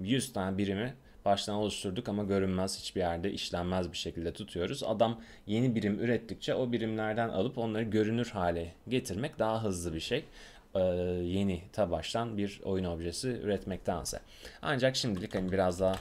100 e, tane birimi baştan oluşturduk ama görünmez hiçbir yerde işlenmez bir şekilde tutuyoruz. Adam yeni birim ürettikçe o birimlerden alıp onları görünür hale getirmek daha hızlı bir şey ee, yeni ta baştan bir oyun objesi üretmektense. Ancak şimdilik hani biraz daha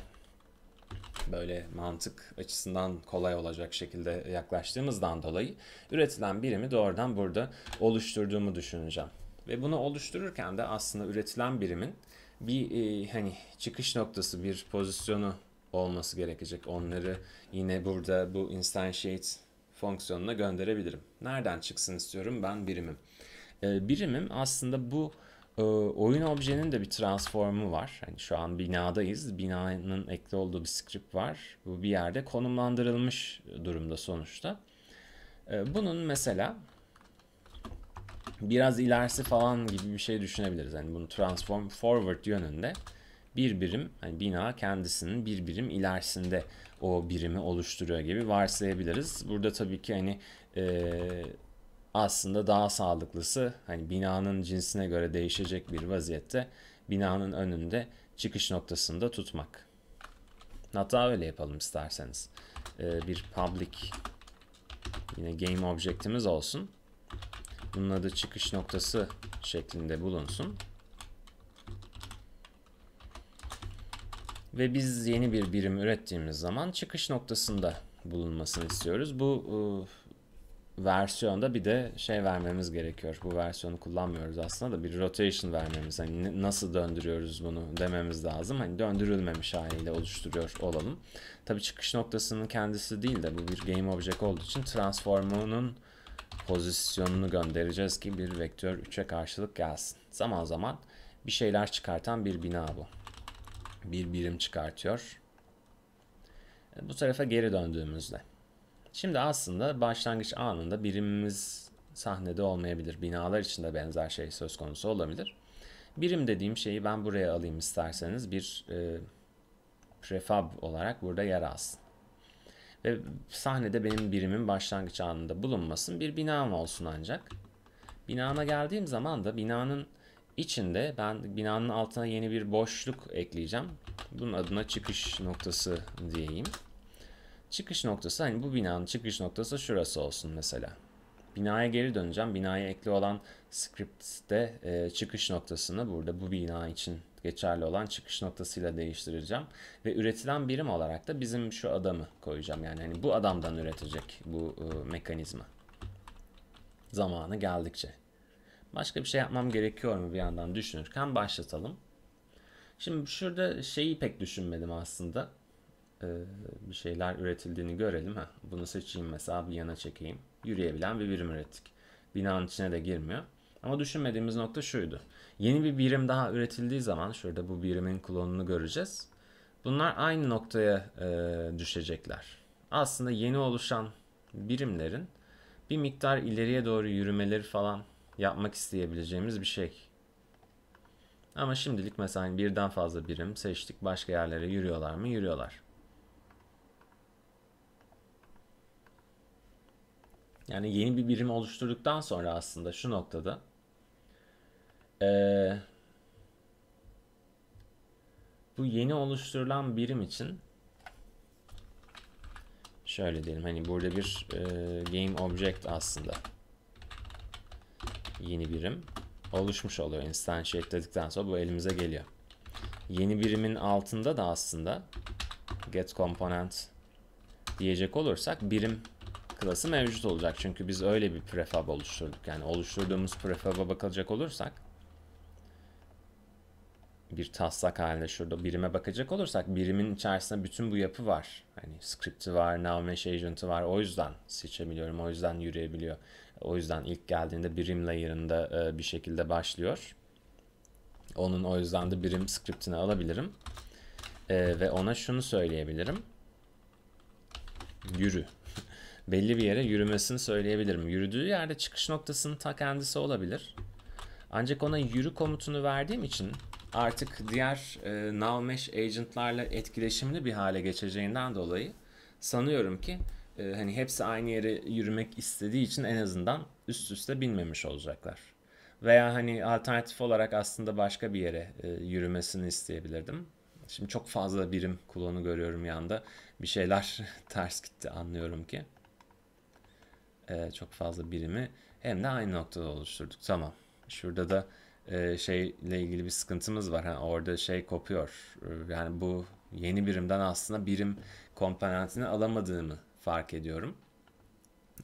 böyle mantık açısından kolay olacak şekilde yaklaştığımızdan dolayı üretilen birimi doğrudan burada oluşturduğumu düşüneceğim. Ve bunu oluştururken de aslında üretilen birimin bir e, hani çıkış noktası bir pozisyonu olması gerekecek. Onları yine burada bu instantiate fonksiyonuna gönderebilirim. Nereden çıksın istiyorum ben birimim. E, birimim aslında bu e, oyun objenin de bir transformu var. Hani şu an binadayız. Binanın ekli olduğu bir script var. Bu bir yerde konumlandırılmış durumda sonuçta. E, bunun mesela biraz ilerisi falan gibi bir şey düşünebiliriz. Yani bunu transform forward yönünde bir birim hani bina kendisinin bir birim ilerisinde o birimi oluşturuyor gibi varsayabiliriz. Burada tabii ki hani e, aslında daha sağlıklısı hani binanın cinsine göre değişecek bir vaziyette binanın önünde çıkış noktasında tutmak. Hatta öyle yapalım isterseniz. E, bir public yine game objectimiz olsun. Bunun adı çıkış noktası şeklinde bulunsun. Ve biz yeni bir birim ürettiğimiz zaman çıkış noktasında bulunmasını istiyoruz. Bu e, versiyonda bir de şey vermemiz gerekiyor. Bu versiyonu kullanmıyoruz aslında da bir rotation vermemiz. Hani nasıl döndürüyoruz bunu dememiz lazım. Hani döndürülmemiş haliyle oluşturuyor olalım. Tabi çıkış noktasının kendisi değil de bu bir game object olduğu için transformunun pozisyonunu göndereceğiz ki bir vektör 3'e karşılık gelsin. Zaman zaman bir şeyler çıkartan bir bina bu. Bir birim çıkartıyor. E, bu tarafa geri döndüğümüzde. Şimdi aslında başlangıç anında birimimiz sahnede olmayabilir. Binalar için de benzer şey söz konusu olabilir. Birim dediğim şeyi ben buraya alayım isterseniz bir e, prefab olarak burada yer alsın. Ve sahnede benim birimin başlangıç anında bulunmasın bir binam olsun ancak. Binana geldiğim zaman da binanın içinde ben binanın altına yeni bir boşluk ekleyeceğim. Bunun adına çıkış noktası diyeyim. Çıkış noktası hani bu binanın çıkış noktası şurası olsun mesela. Binaya geri döneceğim. Binaya ekli olan script'te e, çıkış noktasını burada bu bina için geçerli olan çıkış noktasıyla değiştireceğim. Ve üretilen birim olarak da bizim şu adamı koyacağım. Yani hani bu adamdan üretecek bu e, mekanizma. Zamanı geldikçe. Başka bir şey yapmam gerekiyor mu bir yandan düşünürken başlatalım. Şimdi şurada şeyi pek düşünmedim aslında. Ee, bir şeyler üretildiğini görelim. ha. Bunu seçeyim mesela bir yana çekeyim. Yürüyebilen bir birim ürettik. Binanın içine de girmiyor. Ama düşünmediğimiz nokta şuydu. Yeni bir birim daha üretildiği zaman şurada bu birimin klonunu göreceğiz. Bunlar aynı noktaya e, düşecekler. Aslında yeni oluşan birimlerin bir miktar ileriye doğru yürümeleri falan yapmak isteyebileceğimiz bir şey. Ama şimdilik mesela birden fazla birim seçtik. Başka yerlere yürüyorlar mı? Yürüyorlar. Yani yeni bir birim oluşturduktan sonra aslında şu noktada ee, bu yeni oluşturulan birim için şöyle diyelim hani burada bir e, game object aslında yeni birim oluşmuş oluyor instantiate dedikten sonra bu elimize geliyor. Yeni birimin altında da aslında get component diyecek olursak birim klası mevcut olacak. Çünkü biz öyle bir prefab oluşturduk. Yani oluşturduğumuz prefab'a bakılacak olursak bir taslak halinde şurada birime bakacak olursak birimin içerisinde bütün bu yapı var. Hani script'i var, noun mesh agent'ı var. O yüzden seçebiliyorum. O yüzden yürüyebiliyor. O yüzden ilk geldiğinde birim layer'ında e, bir şekilde başlıyor. Onun o yüzden de birim script'ini alabilirim. E, ve ona şunu söyleyebilirim. Yürü. Belli bir yere yürümesini söyleyebilirim. Yürüdüğü yerde çıkış noktasının ta kendisi olabilir. Ancak ona yürü komutunu verdiğim için artık diğer e, Navmesh agentlarla etkileşimli bir hale geçeceğinden dolayı sanıyorum ki e, hani hepsi aynı yere yürümek istediği için en azından üst üste binmemiş olacaklar. Veya hani alternatif olarak aslında başka bir yere e, yürümesini isteyebilirdim. Şimdi çok fazla birim kullanı görüyorum yanda. Bir şeyler ters gitti anlıyorum ki. E, çok fazla birimi hem de aynı noktada oluşturduk. Tamam. Şurada da e, şeyle ilgili bir sıkıntımız var. Yani orada şey kopuyor. E, yani bu yeni birimden aslında birim komponentini alamadığımı fark ediyorum.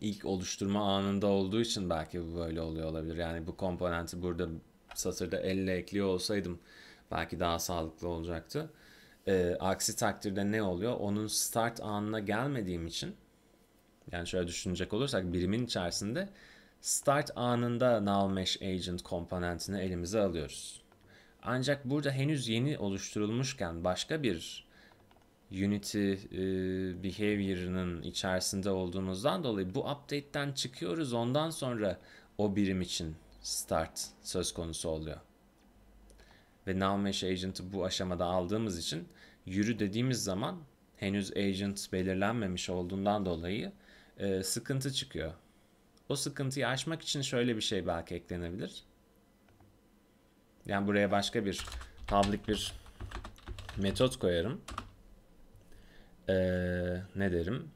İlk oluşturma anında olduğu için belki bu böyle oluyor olabilir. Yani bu komponenti burada satırda elle ekliyor olsaydım belki daha sağlıklı olacaktı. E, aksi takdirde ne oluyor? Onun start anına gelmediğim için yani şöyle düşünecek olursak birimin içerisinde start anında null mesh agent komponentini elimize alıyoruz. Ancak burada henüz yeni oluşturulmuşken başka bir Unity e, behavior'ının içerisinde olduğumuzdan dolayı bu update'ten çıkıyoruz. Ondan sonra o birim için start söz konusu oluyor. Ve now mesh agent'ı bu aşamada aldığımız için yürü dediğimiz zaman henüz agent belirlenmemiş olduğundan dolayı e, sıkıntı çıkıyor. O sıkıntıyı aşmak için şöyle bir şey belki eklenebilir. Yani buraya başka bir public bir metot koyarım. Ee, ne derim?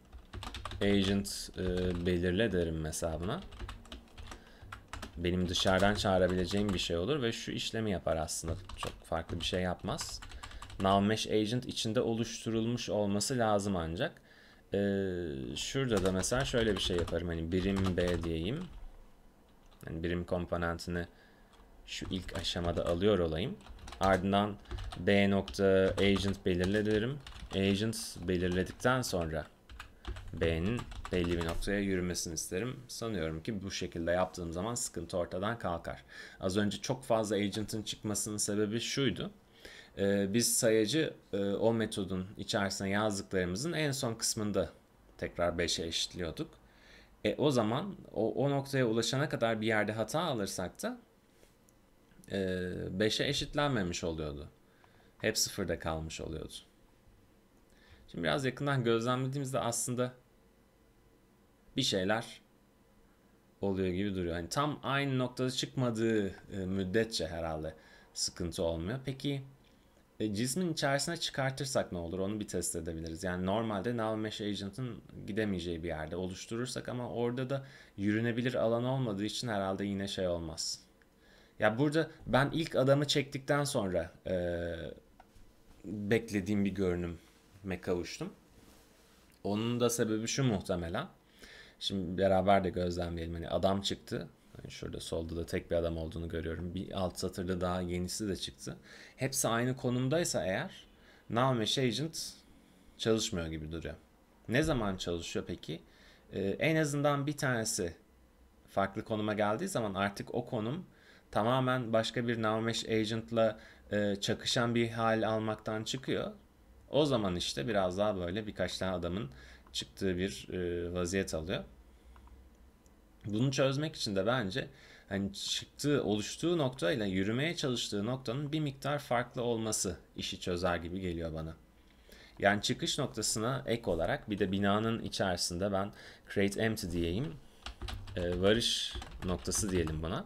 Agent e, belirle derim mesela Benim dışarıdan çağırabileceğim bir şey olur ve şu işlemi yapar aslında. Çok farklı bir şey yapmaz. Navmesh agent içinde oluşturulmuş olması lazım ancak. Ee, şurada da mesela şöyle bir şey yaparım. Hani birim B diyeyim. Yani birim komponentini şu ilk aşamada alıyor olayım. Ardından B nokta agent belirlerim. Agent belirledikten sonra B'nin belli bir noktaya yürümesini isterim. Sanıyorum ki bu şekilde yaptığım zaman sıkıntı ortadan kalkar. Az önce çok fazla agent'ın çıkmasının sebebi şuydu e, biz sayacı e, o metodun içerisine yazdıklarımızın en son kısmında tekrar 5'e eşitliyorduk. E, o zaman o, o noktaya ulaşana kadar bir yerde hata alırsak da e, eşitlenmemiş oluyordu. Hep sıfırda kalmış oluyordu. Şimdi biraz yakından gözlemlediğimizde aslında bir şeyler oluyor gibi duruyor. Yani tam aynı noktada çıkmadığı e, müddetçe herhalde sıkıntı olmuyor. Peki e, cismin içerisine çıkartırsak ne olur onu bir test edebiliriz. Yani normalde Now Mesh Agent'ın gidemeyeceği bir yerde oluşturursak ama orada da yürünebilir alan olmadığı için herhalde yine şey olmaz. Ya burada ben ilk adamı çektikten sonra e, beklediğim bir görünüme kavuştum. Onun da sebebi şu muhtemelen. Şimdi beraber de gözlemleyelim. Hani adam çıktı. Yani şurada solda da tek bir adam olduğunu görüyorum. Bir alt satırda daha yenisi de çıktı. Hepsi aynı konumdaysa eğer Now Mesh Agent çalışmıyor gibi duruyor. Ne zaman çalışıyor peki? Ee, en azından bir tanesi farklı konuma geldiği zaman artık o konum tamamen başka bir Now Mesh Agent'la e, çakışan bir hal almaktan çıkıyor. O zaman işte biraz daha böyle birkaç tane adamın çıktığı bir e, vaziyet alıyor. Bunu çözmek için de bence hani çıktığı, oluştuğu noktayla yürümeye çalıştığı noktanın bir miktar farklı olması işi çözer gibi geliyor bana. Yani çıkış noktasına ek olarak bir de binanın içerisinde ben create empty diyeyim. E, varış noktası diyelim buna.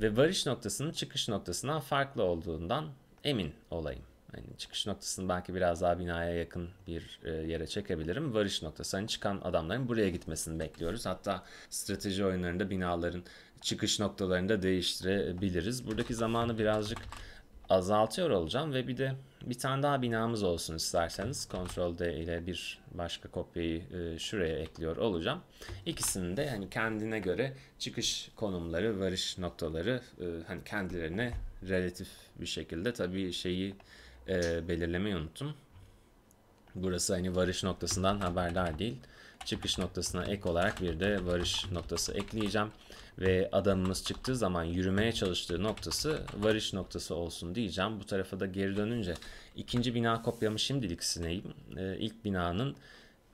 Ve varış noktasının çıkış noktasından farklı olduğundan emin olayım. Yani çıkış noktasını belki biraz daha binaya yakın bir e, yere çekebilirim. Varış noktası Yani çıkan adamların buraya gitmesini bekliyoruz. Hatta strateji oyunlarında binaların çıkış noktalarını da değiştirebiliriz. Buradaki zamanı birazcık azaltıyor olacağım ve bir de bir tane daha binamız olsun isterseniz. Ctrl D ile bir başka kopyayı e, şuraya ekliyor olacağım. İkisinin de yani kendine göre çıkış konumları, varış noktaları e, hani kendilerine relatif bir şekilde tabii şeyi e, belirlemeyi unuttum. Burası hani varış noktasından haberdar değil. Çıkış noktasına ek olarak bir de varış noktası ekleyeceğim. Ve adamımız çıktığı zaman yürümeye çalıştığı noktası varış noktası olsun diyeceğim. Bu tarafa da geri dönünce ikinci bina kopyamı şimdilik sileyim. E, ilk binanın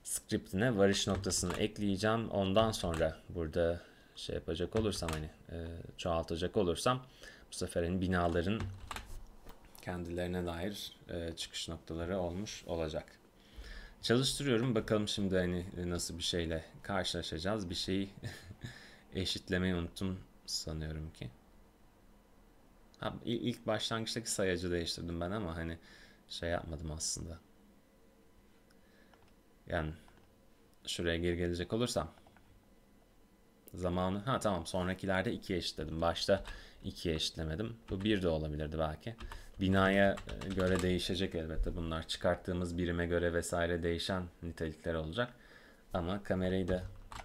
scriptine varış noktasını ekleyeceğim. Ondan sonra burada şey yapacak olursam hani e, çoğaltacak olursam bu sefer hani binaların kendilerine dair e, çıkış noktaları olmuş olacak. Çalıştırıyorum bakalım şimdi hani e, nasıl bir şeyle karşılaşacağız. Bir şeyi eşitlemeyi unuttum sanıyorum ki. Ha, ilk başlangıçtaki sayacı değiştirdim ben ama hani şey yapmadım aslında. Yani şuraya geri gelecek olursam zamanı ha tamam sonrakilerde 2'ye eşitledim. Başta 2'ye eşitlemedim. Bu 1 de olabilirdi belki binaya e, göre değişecek elbette bunlar. Çıkarttığımız birime göre vesaire değişen nitelikler olacak. Ama kamerayı da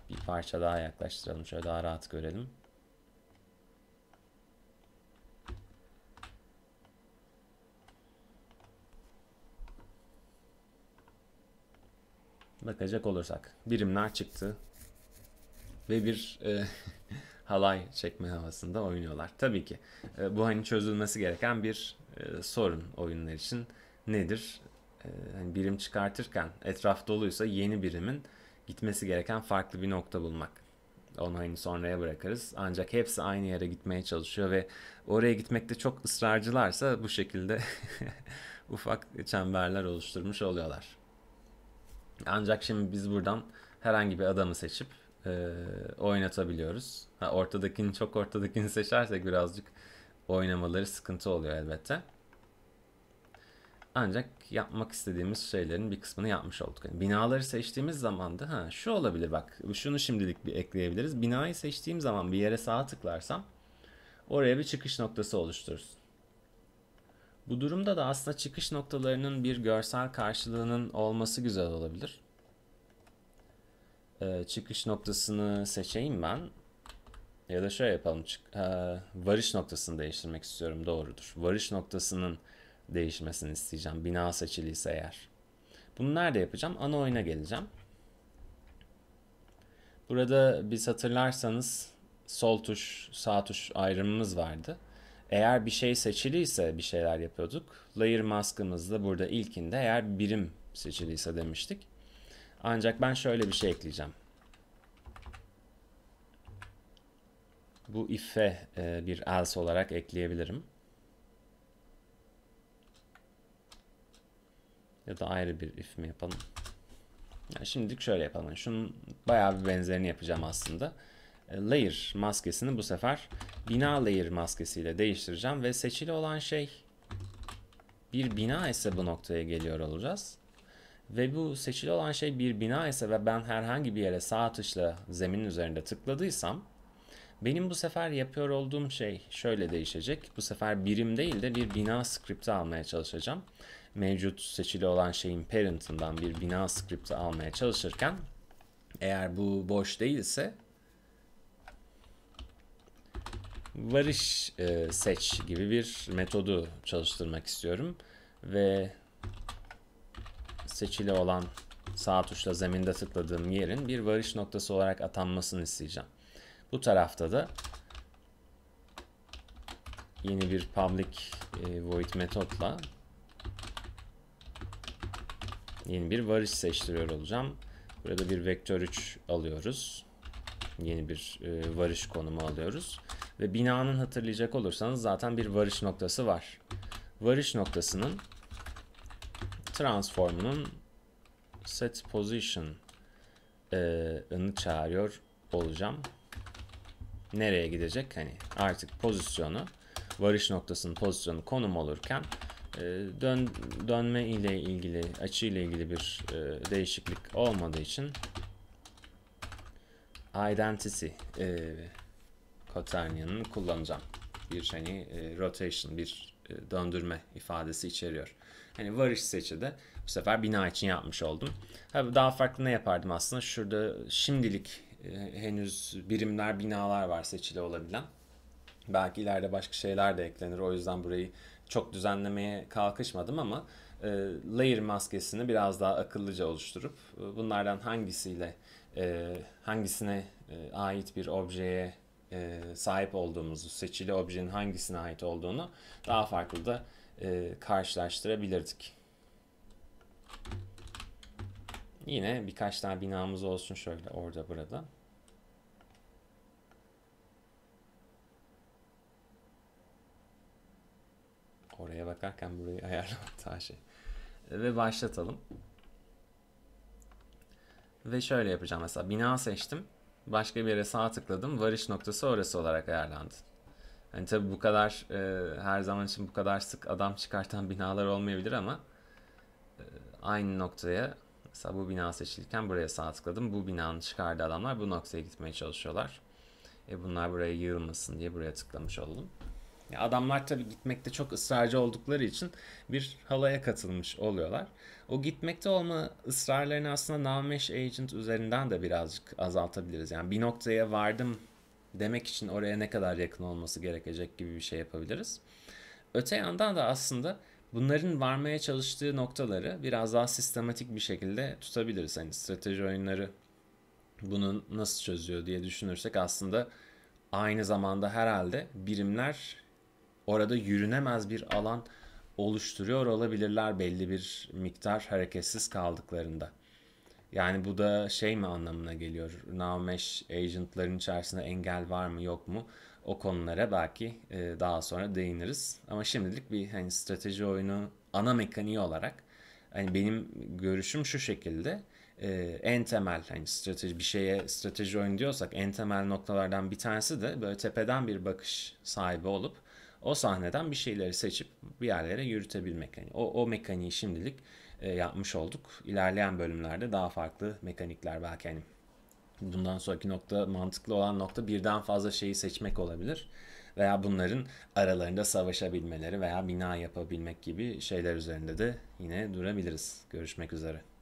bir parça daha yaklaştıralım. Şöyle daha rahat görelim. Bakacak olursak birimler çıktı ve bir e, halay çekme havasında oynuyorlar. Tabii ki e, bu hani çözülmesi gereken bir ee, sorun oyunlar için nedir? Ee, hani birim çıkartırken etraf doluysa yeni birimin gitmesi gereken farklı bir nokta bulmak. Onu hani sonraya bırakırız. Ancak hepsi aynı yere gitmeye çalışıyor ve oraya gitmekte çok ısrarcılarsa bu şekilde ufak çemberler oluşturmuş oluyorlar. Ancak şimdi biz buradan herhangi bir adamı seçip e, oynatabiliyoruz. Ha, ortadakini çok ortadakini seçersek birazcık oynamaları sıkıntı oluyor elbette. Ancak yapmak istediğimiz şeylerin bir kısmını yapmış olduk. Yani binaları seçtiğimiz zaman da ha şu olabilir bak şunu şimdilik bir ekleyebiliriz. Binayı seçtiğim zaman bir yere sağa tıklarsam oraya bir çıkış noktası oluşturursun. Bu durumda da aslında çıkış noktalarının bir görsel karşılığının olması güzel olabilir. Ee, çıkış noktasını seçeyim ben. Ya da şöyle yapalım. Varış noktasını değiştirmek istiyorum. Doğrudur. Varış noktasının değişmesini isteyeceğim. Bina seçiliyse eğer. Bunu nerede yapacağım? Ana oyuna geleceğim. Burada biz hatırlarsanız sol tuş, sağ tuş ayrımımız vardı. Eğer bir şey seçiliyse bir şeyler yapıyorduk. Layer maskımızda burada ilkinde eğer birim seçiliyse demiştik. Ancak ben şöyle bir şey ekleyeceğim. Bu if'e e, bir else olarak ekleyebilirim. Ya da ayrı bir if mi yapalım? Yani şimdilik şöyle yapalım. Şunun bayağı bir benzerini yapacağım aslında. E, layer maskesini bu sefer bina layer maskesiyle değiştireceğim ve seçili olan şey bir bina ise bu noktaya geliyor olacağız. Ve bu seçili olan şey bir bina ise ve ben herhangi bir yere sağ tuşla zeminin üzerinde tıkladıysam benim bu sefer yapıyor olduğum şey şöyle değişecek. Bu sefer birim değil de bir bina skripti almaya çalışacağım. Mevcut seçili olan şeyin parent'ından bir bina skripti almaya çalışırken eğer bu boş değilse varış e, seç gibi bir metodu çalıştırmak istiyorum ve seçili olan sağ tuşla zeminde tıkladığım yerin bir varış noktası olarak atanmasını isteyeceğim. Bu tarafta da yeni bir public e, void metotla yeni bir varış seçtiriyor olacağım. Burada bir vektör 3 alıyoruz. Yeni bir e, varış konumu alıyoruz. Ve binanın hatırlayacak olursanız zaten bir varış noktası var. Varış noktasının transformunun set position'ını e, çağırıyor olacağım nereye gidecek? Hani artık pozisyonu, varış noktasının pozisyonu konum olurken e, dön, dönme ile ilgili, açı ile ilgili bir e, değişiklik olmadığı için identity e, kullanacağım. Bir hani e, rotation, bir döndürme ifadesi içeriyor. Hani varış seçi bu sefer bina için yapmış oldum. daha farklı ne yapardım aslında? Şurada şimdilik ee, henüz birimler, binalar var seçili olabilen. Belki ileride başka şeyler de eklenir. O yüzden burayı çok düzenlemeye kalkışmadım ama e, layer maskesini biraz daha akıllıca oluşturup e, bunlardan hangisiyle e, hangisine e, ait bir objeye e, sahip olduğumuzu, seçili objenin hangisine ait olduğunu daha farklı da e, karşılaştırabilirdik. Yine birkaç tane binamız olsun şöyle orada burada. Oraya bakarken burayı ayarlamak daha şey. Ve başlatalım. Ve şöyle yapacağım mesela bina seçtim. Başka bir yere sağ tıkladım. Varış noktası orası olarak ayarlandı. Yani tabi bu kadar e, her zaman için bu kadar sık adam çıkartan binalar olmayabilir ama e, aynı noktaya mesela bu bina seçilirken buraya sağ tıkladım. Bu binanın çıkardığı adamlar bu noktaya gitmeye çalışıyorlar. E bunlar buraya yığılmasın diye buraya tıklamış oldum. Adamlar tabii gitmekte çok ısrarcı oldukları için bir halaya katılmış oluyorlar. O gitmekte olma ısrarlarını aslında Now Mesh Agent üzerinden de birazcık azaltabiliriz. Yani bir noktaya vardım demek için oraya ne kadar yakın olması gerekecek gibi bir şey yapabiliriz. Öte yandan da aslında bunların varmaya çalıştığı noktaları biraz daha sistematik bir şekilde tutabiliriz. Hani strateji oyunları bunu nasıl çözüyor diye düşünürsek aslında aynı zamanda herhalde birimler orada yürünemez bir alan oluşturuyor olabilirler belli bir miktar hareketsiz kaldıklarında. Yani bu da şey mi anlamına geliyor? Navmeş agentların içerisinde engel var mı yok mu? O konulara belki e, daha sonra değiniriz. Ama şimdilik bir hani strateji oyunu ana mekaniği olarak hani benim görüşüm şu şekilde. E, en temel hani strateji bir şeye strateji oyun diyorsak en temel noktalardan bir tanesi de böyle tepeden bir bakış sahibi olup o sahneden bir şeyleri seçip bir yerlere yürütebilmek. Yani o, o mekaniği şimdilik e, yapmış olduk. İlerleyen bölümlerde daha farklı mekanikler belki hani bundan sonraki nokta mantıklı olan nokta birden fazla şeyi seçmek olabilir veya bunların aralarında savaşabilmeleri veya bina yapabilmek gibi şeyler üzerinde de yine durabiliriz. Görüşmek üzere.